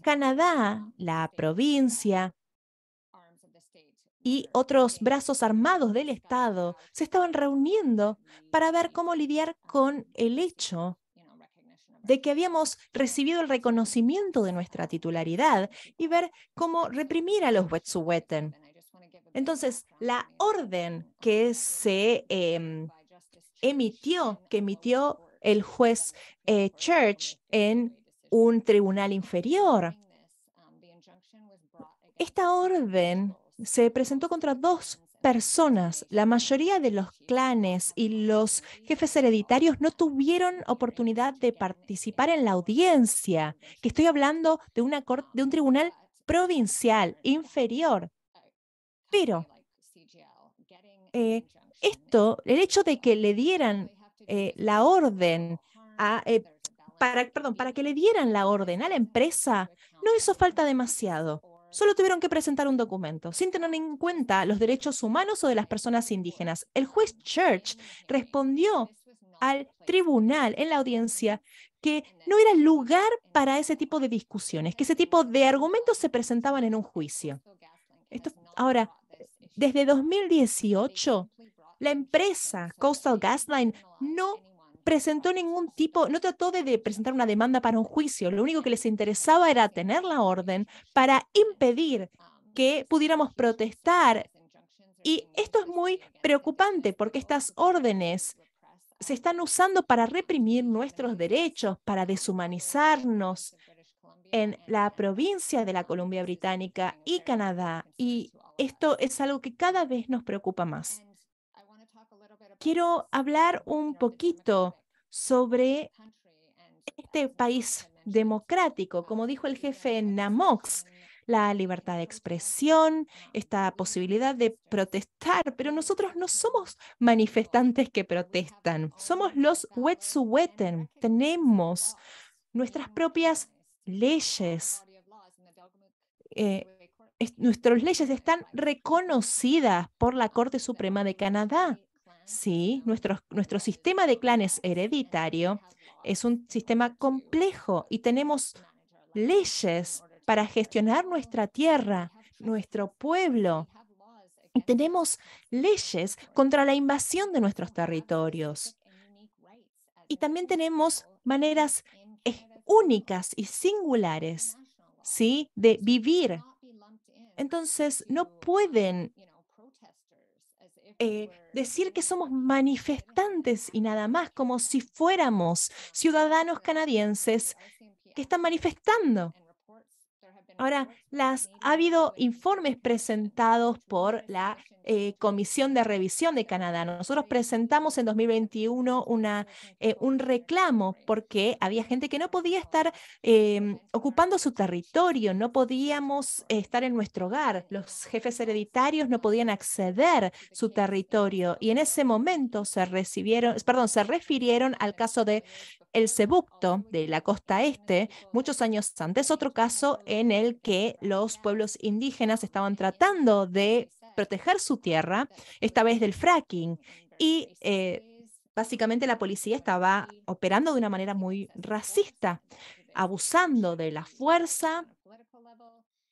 Canadá, la provincia y otros brazos armados del Estado se estaban reuniendo para ver cómo lidiar con el hecho de que habíamos recibido el reconocimiento de nuestra titularidad y ver cómo reprimir a los Wet'suwet'en. Entonces, la orden que se em, emitió, que emitió el juez eh, Church en un tribunal inferior, esta orden se presentó contra dos personas. La mayoría de los clanes y los jefes hereditarios no tuvieron oportunidad de participar en la audiencia, que estoy hablando de, una de un tribunal provincial inferior. Pero eh, esto, el hecho de que le dieran eh, la orden eh, para, perdón, para que le dieran la orden a la empresa, no hizo falta demasiado. Solo tuvieron que presentar un documento, sin tener en cuenta los derechos humanos o de las personas indígenas. El juez Church respondió al tribunal en la audiencia que no era lugar para ese tipo de discusiones, que ese tipo de argumentos se presentaban en un juicio. Esto, ahora, desde 2018, la empresa Coastal Gasline no presentó ningún tipo, no trató de, presentar una demanda para un juicio, lo único que les interesaba era tener la orden para impedir que pudiéramos protestar. Y esto es muy preocupante porque estas órdenes se están usando para reprimir nuestros derechos, para deshumanizarnos en la provincia de la Columbia Británica y Canadá. Y esto es algo que cada vez nos preocupa más quiero hablar un poquito sobre este país democrático. Como dijo el jefe Namox, la libertad de expresión, esta posibilidad de protestar, pero nosotros no somos manifestantes que protestan, somos los Wet'suwet'en, tenemos nuestras propias leyes. Eh, nuestras leyes están reconocidas por la Corte Suprema de Canadá. Sí, nuestro, nuestro sistema de clanes hereditario es un sistema complejo y tenemos leyes para gestionar nuestra tierra, nuestro pueblo. tenemos leyes contra la invasión de nuestros territorios. Y también tenemos maneras únicas y singulares ¿sí? de vivir. Entonces, no pueden eh, decir que somos manifestantes y nada más, como si fuéramos ciudadanos canadienses que están manifestando. Ahora, las, ha habido informes presentados por la eh, Comisión de Revisión de Canadá. Nosotros presentamos en 2021 una, eh, un reclamo porque había gente que no podía estar em, ocupando su territorio, no podíamos estar en nuestro hogar, los jefes hereditarios no podían acceder su territorio y en ese momento se recibieron, perdón, se refirieron al caso de el Sebucto de la costa este, muchos años antes, otro caso en el que los pueblos indígenas estaban tratando de proteger su tierra, esta vez del fracking, y eh, básicamente la policía estaba operando de una manera muy racista, abusando de la fuerza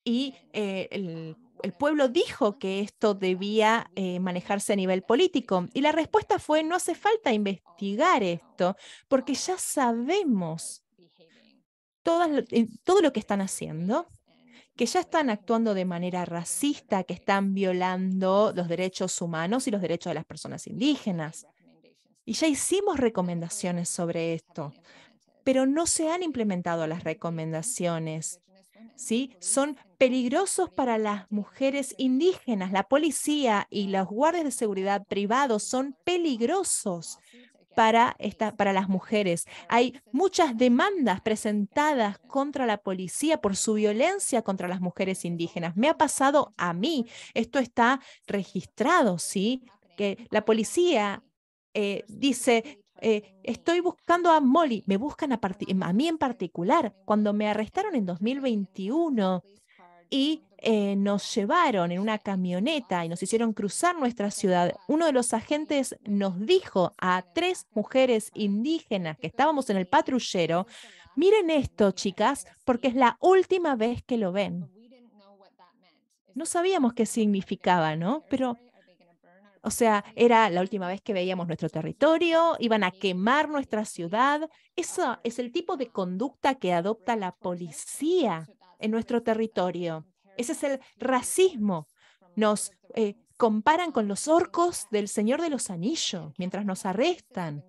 y eh, el, pueblo dijo que esto debía eh, manejarse a nivel político. Y la respuesta fue, no hace falta investigar esto, porque ya sabemos todo lo que están haciendo que ya están actuando de manera racista, que están violando los derechos humanos y los derechos de las personas indígenas. Y ya hicimos recomendaciones sobre esto, pero no se han implementado las recomendaciones. ¿sí? Son peligrosos para las mujeres indígenas. La policía y los guardias de seguridad privados son peligrosos para, esta, para las mujeres. Hay muchas demandas presentadas contra la policía por su violencia contra las mujeres indígenas. Me ha pasado a mí. Esto está registrado, ¿sí? Que la policía eh, dice, eh, estoy buscando a Molly, me buscan a, a mí en particular. Cuando me arrestaron en 2021 y eh, nos llevaron en una camioneta y nos hicieron cruzar nuestra ciudad, uno de los agentes nos dijo a tres mujeres indígenas que estábamos en el patrullero, miren esto, chicas, porque es la última vez que lo ven. No sabíamos qué significaba, ¿no? Pero, o sea, era la última vez que veíamos nuestro territorio, iban a quemar nuestra ciudad. Eso es el tipo de conducta que adopta la policía en nuestro territorio. Ese es el racismo. Nos eh, comparan con los orcos del Señor de los Anillos mientras nos arrestan.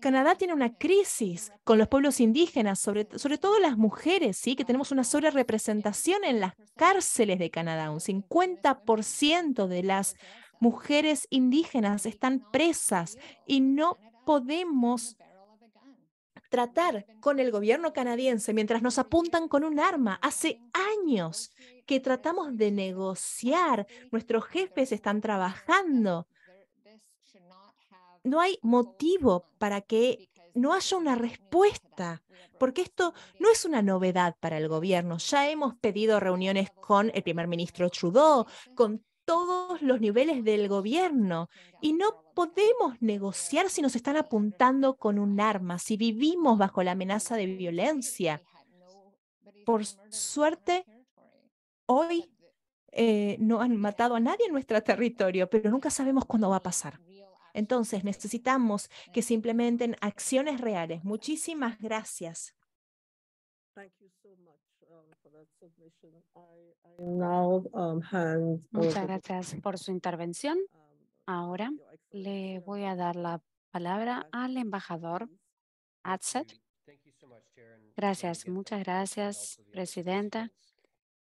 Canadá tiene una crisis con los pueblos indígenas, sobre, sobre todo las mujeres, ¿sí? que tenemos una sobre representación en las cárceles de Canadá. Un 50% de las mujeres indígenas están presas y no podemos tratar con el gobierno canadiense mientras nos apuntan con un arma. Hace años que tratamos de negociar, nuestros jefes están trabajando. No hay motivo para que no haya una respuesta, porque esto no es una novedad para el gobierno. Ya hemos pedido reuniones con el primer ministro Trudeau, con todos los niveles del gobierno y no podemos negociar si nos están apuntando con un arma, si vivimos bajo la amenaza de violencia. Por suerte, hoy eh, no han matado a nadie en nuestro territorio, pero nunca sabemos cuándo va a pasar. Entonces necesitamos que se implementen acciones reales. Muchísimas gracias. Um, muchas gracias por su intervención. Um, Ahora le voy a dar la palabra al embajador Atzet. Gracias, muchas gracias, Presidenta.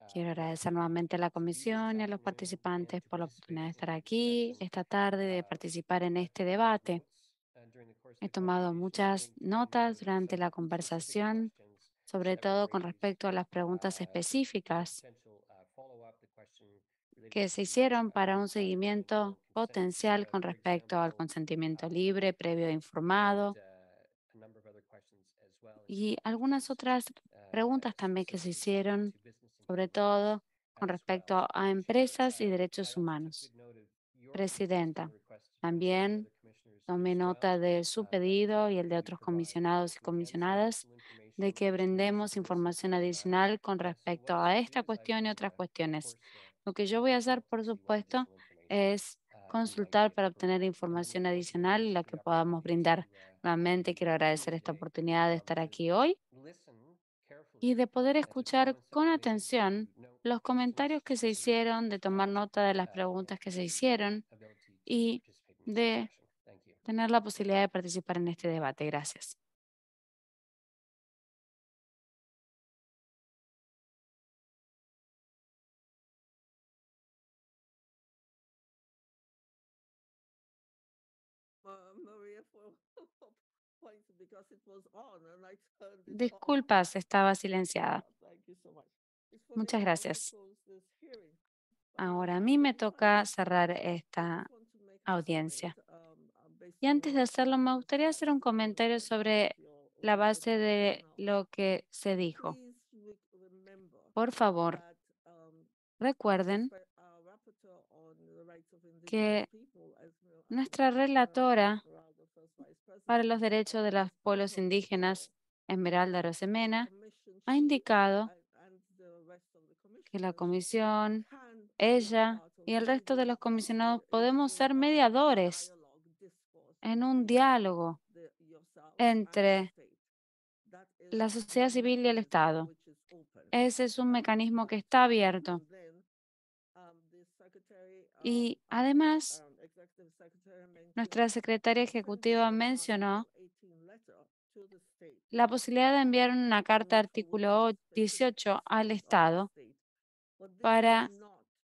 Uh, Quiero agradecer nuevamente a la comisión y a los participantes por la oportunidad de estar aquí esta tarde, de uh, participar en este debate. Uh, He tomado muchas notas durante la conversación sobre todo con respecto a las preguntas uh, específicas uh, que se hicieron para un seguimiento potencial con respecto al consentimiento uh, libre, previo e informado y algunas otras preguntas también que se hicieron, sobre todo con respecto a empresas y derechos humanos. Presidenta, también tomé nota de su pedido y el de otros comisionados y comisionadas de que brindemos información adicional con respecto a esta cuestión y otras cuestiones. Lo que yo voy a hacer, por supuesto, es consultar para obtener información adicional, la que podamos brindar. Nuevamente quiero agradecer esta oportunidad de estar aquí hoy y de poder escuchar con atención los comentarios que se hicieron, de tomar nota de las preguntas que se hicieron y de tener la posibilidad de participar en este debate. Gracias. Disculpas, estaba silenciada. Muchas gracias. Ahora a mí me toca cerrar esta audiencia. Um, uh, y antes de hacerlo, me gustaría hacer un comentario sobre la base de lo que se dijo. Por favor, um, recuerden uh, que nuestra relatora para los Derechos de los Pueblos Indígenas, Esmeralda Rosemena, ha indicado que la Comisión, ella y el resto de los comisionados podemos ser mediadores en un diálogo entre la sociedad civil y el Estado. Ese es un mecanismo que está abierto. Y además, nuestra secretaria ejecutiva mencionó la posibilidad de enviar una carta artículo 18 al Estado para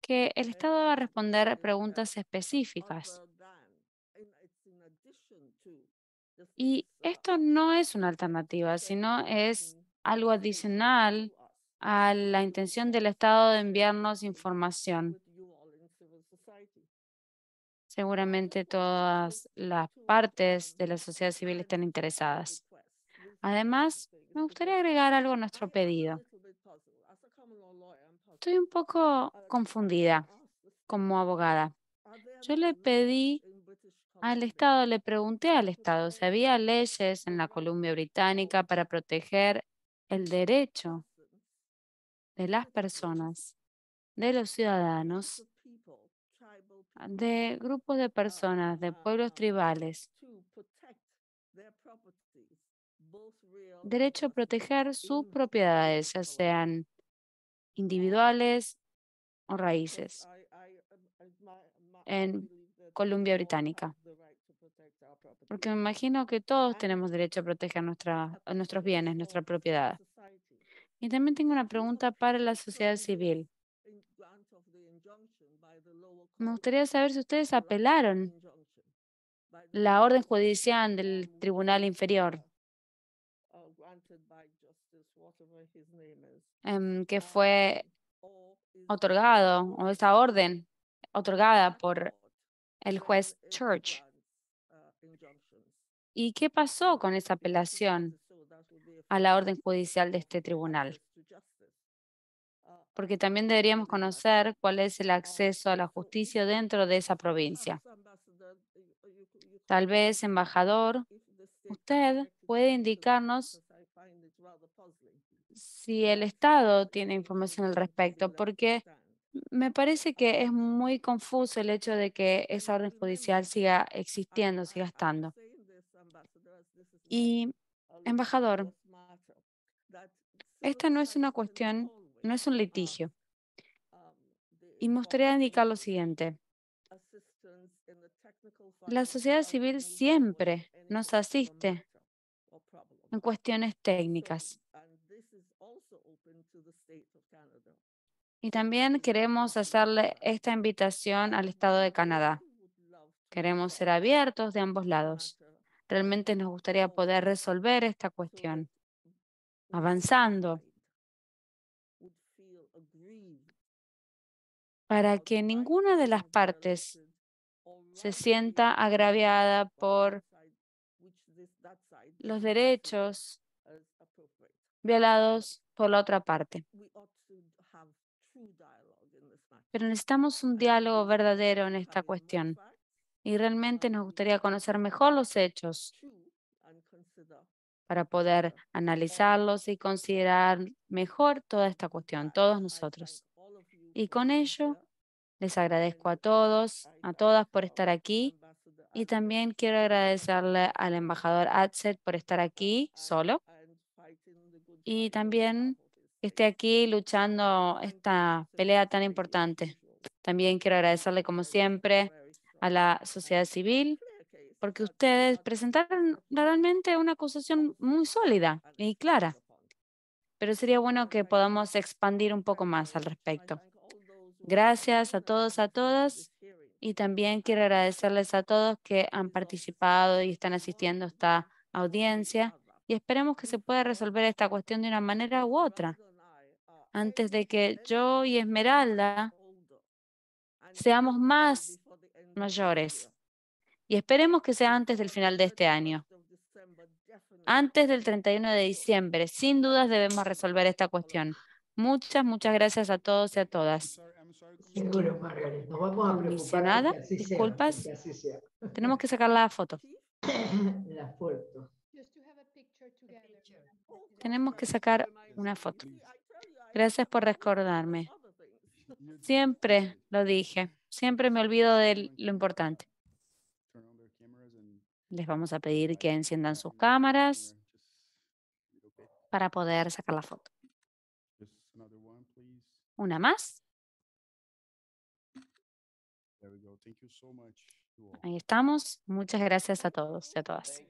que el Estado va a responder preguntas específicas. Y esto no es una alternativa, sino es algo adicional a la intención del Estado de enviarnos información. Seguramente todas las partes de la sociedad civil están interesadas. Además, me gustaría agregar algo a nuestro pedido. Estoy un poco confundida como abogada. Yo le pedí al Estado, le pregunté al Estado si había leyes en la Columbia Británica para proteger el derecho de las personas, de los ciudadanos, de grupos de personas, de ah, pueblos ah, ah, tribales. Derecho a proteger sus propiedades, ya sean individuales o raíces, um, en Colombia Británica. Porque me imagino que todos tenemos derecho a proteger nuestra, nuestros bienes, nuestra propiedad. Y también tengo una pregunta para la sociedad civil me gustaría saber si ustedes apelaron la orden judicial del Tribunal Inferior em, que fue otorgado, o esa orden otorgada por el juez Church. ¿Y qué pasó con esa apelación a la orden judicial de este tribunal? porque también deberíamos conocer cuál es el acceso a la justicia dentro de esa provincia. Tal vez, embajador, usted puede indicarnos si el Estado tiene información al respecto, porque me parece que es muy confuso el hecho de que esa orden judicial siga existiendo, siga estando. Y, embajador, esta no es una cuestión no es un litigio. Y me gustaría indicar lo siguiente. La sociedad civil siempre nos asiste en cuestiones técnicas. Y también queremos hacerle esta invitación al Estado de Canadá. Queremos ser abiertos de ambos lados. Realmente nos gustaría poder resolver esta cuestión avanzando para que ninguna de las partes se sienta agraviada por los derechos violados por la otra parte. Pero necesitamos un diálogo verdadero en esta cuestión y realmente nos gustaría conocer mejor los hechos para poder analizarlos y considerar mejor toda esta cuestión, todos nosotros. Y con ello, les agradezco a todos, a todas por estar aquí. Y también quiero agradecerle al embajador Atset por estar aquí solo. Y también esté aquí luchando eh, esta pelea tan importante. También quiero agradecerle, como siempre, a la sociedad civil, porque ustedes presentaron realmente una acusación muy sólida y clara. Pero sería bueno que podamos expandir un poco más al respecto. Gracias a todos, a todas. Y también quiero agradecerles a todos que han participado y están asistiendo a esta audiencia. Y esperemos que se pueda resolver esta cuestión de una manera u otra. Antes de que yo y Esmeralda seamos más mayores. Y esperemos que sea antes del final de este año. Antes del 31 de diciembre. Sin dudas debemos resolver esta cuestión. Muchas, muchas gracias a todos y a todas. Seguro, No Vamos a Disculpas. Tenemos que sacar la foto. la foto. Tenemos que sacar una foto. Gracias por recordarme. Siempre lo dije. Siempre me olvido de lo importante. Les vamos a pedir que enciendan sus cámaras para poder sacar la foto. Una más. Ahí estamos. Muchas gracias a todos y a todas.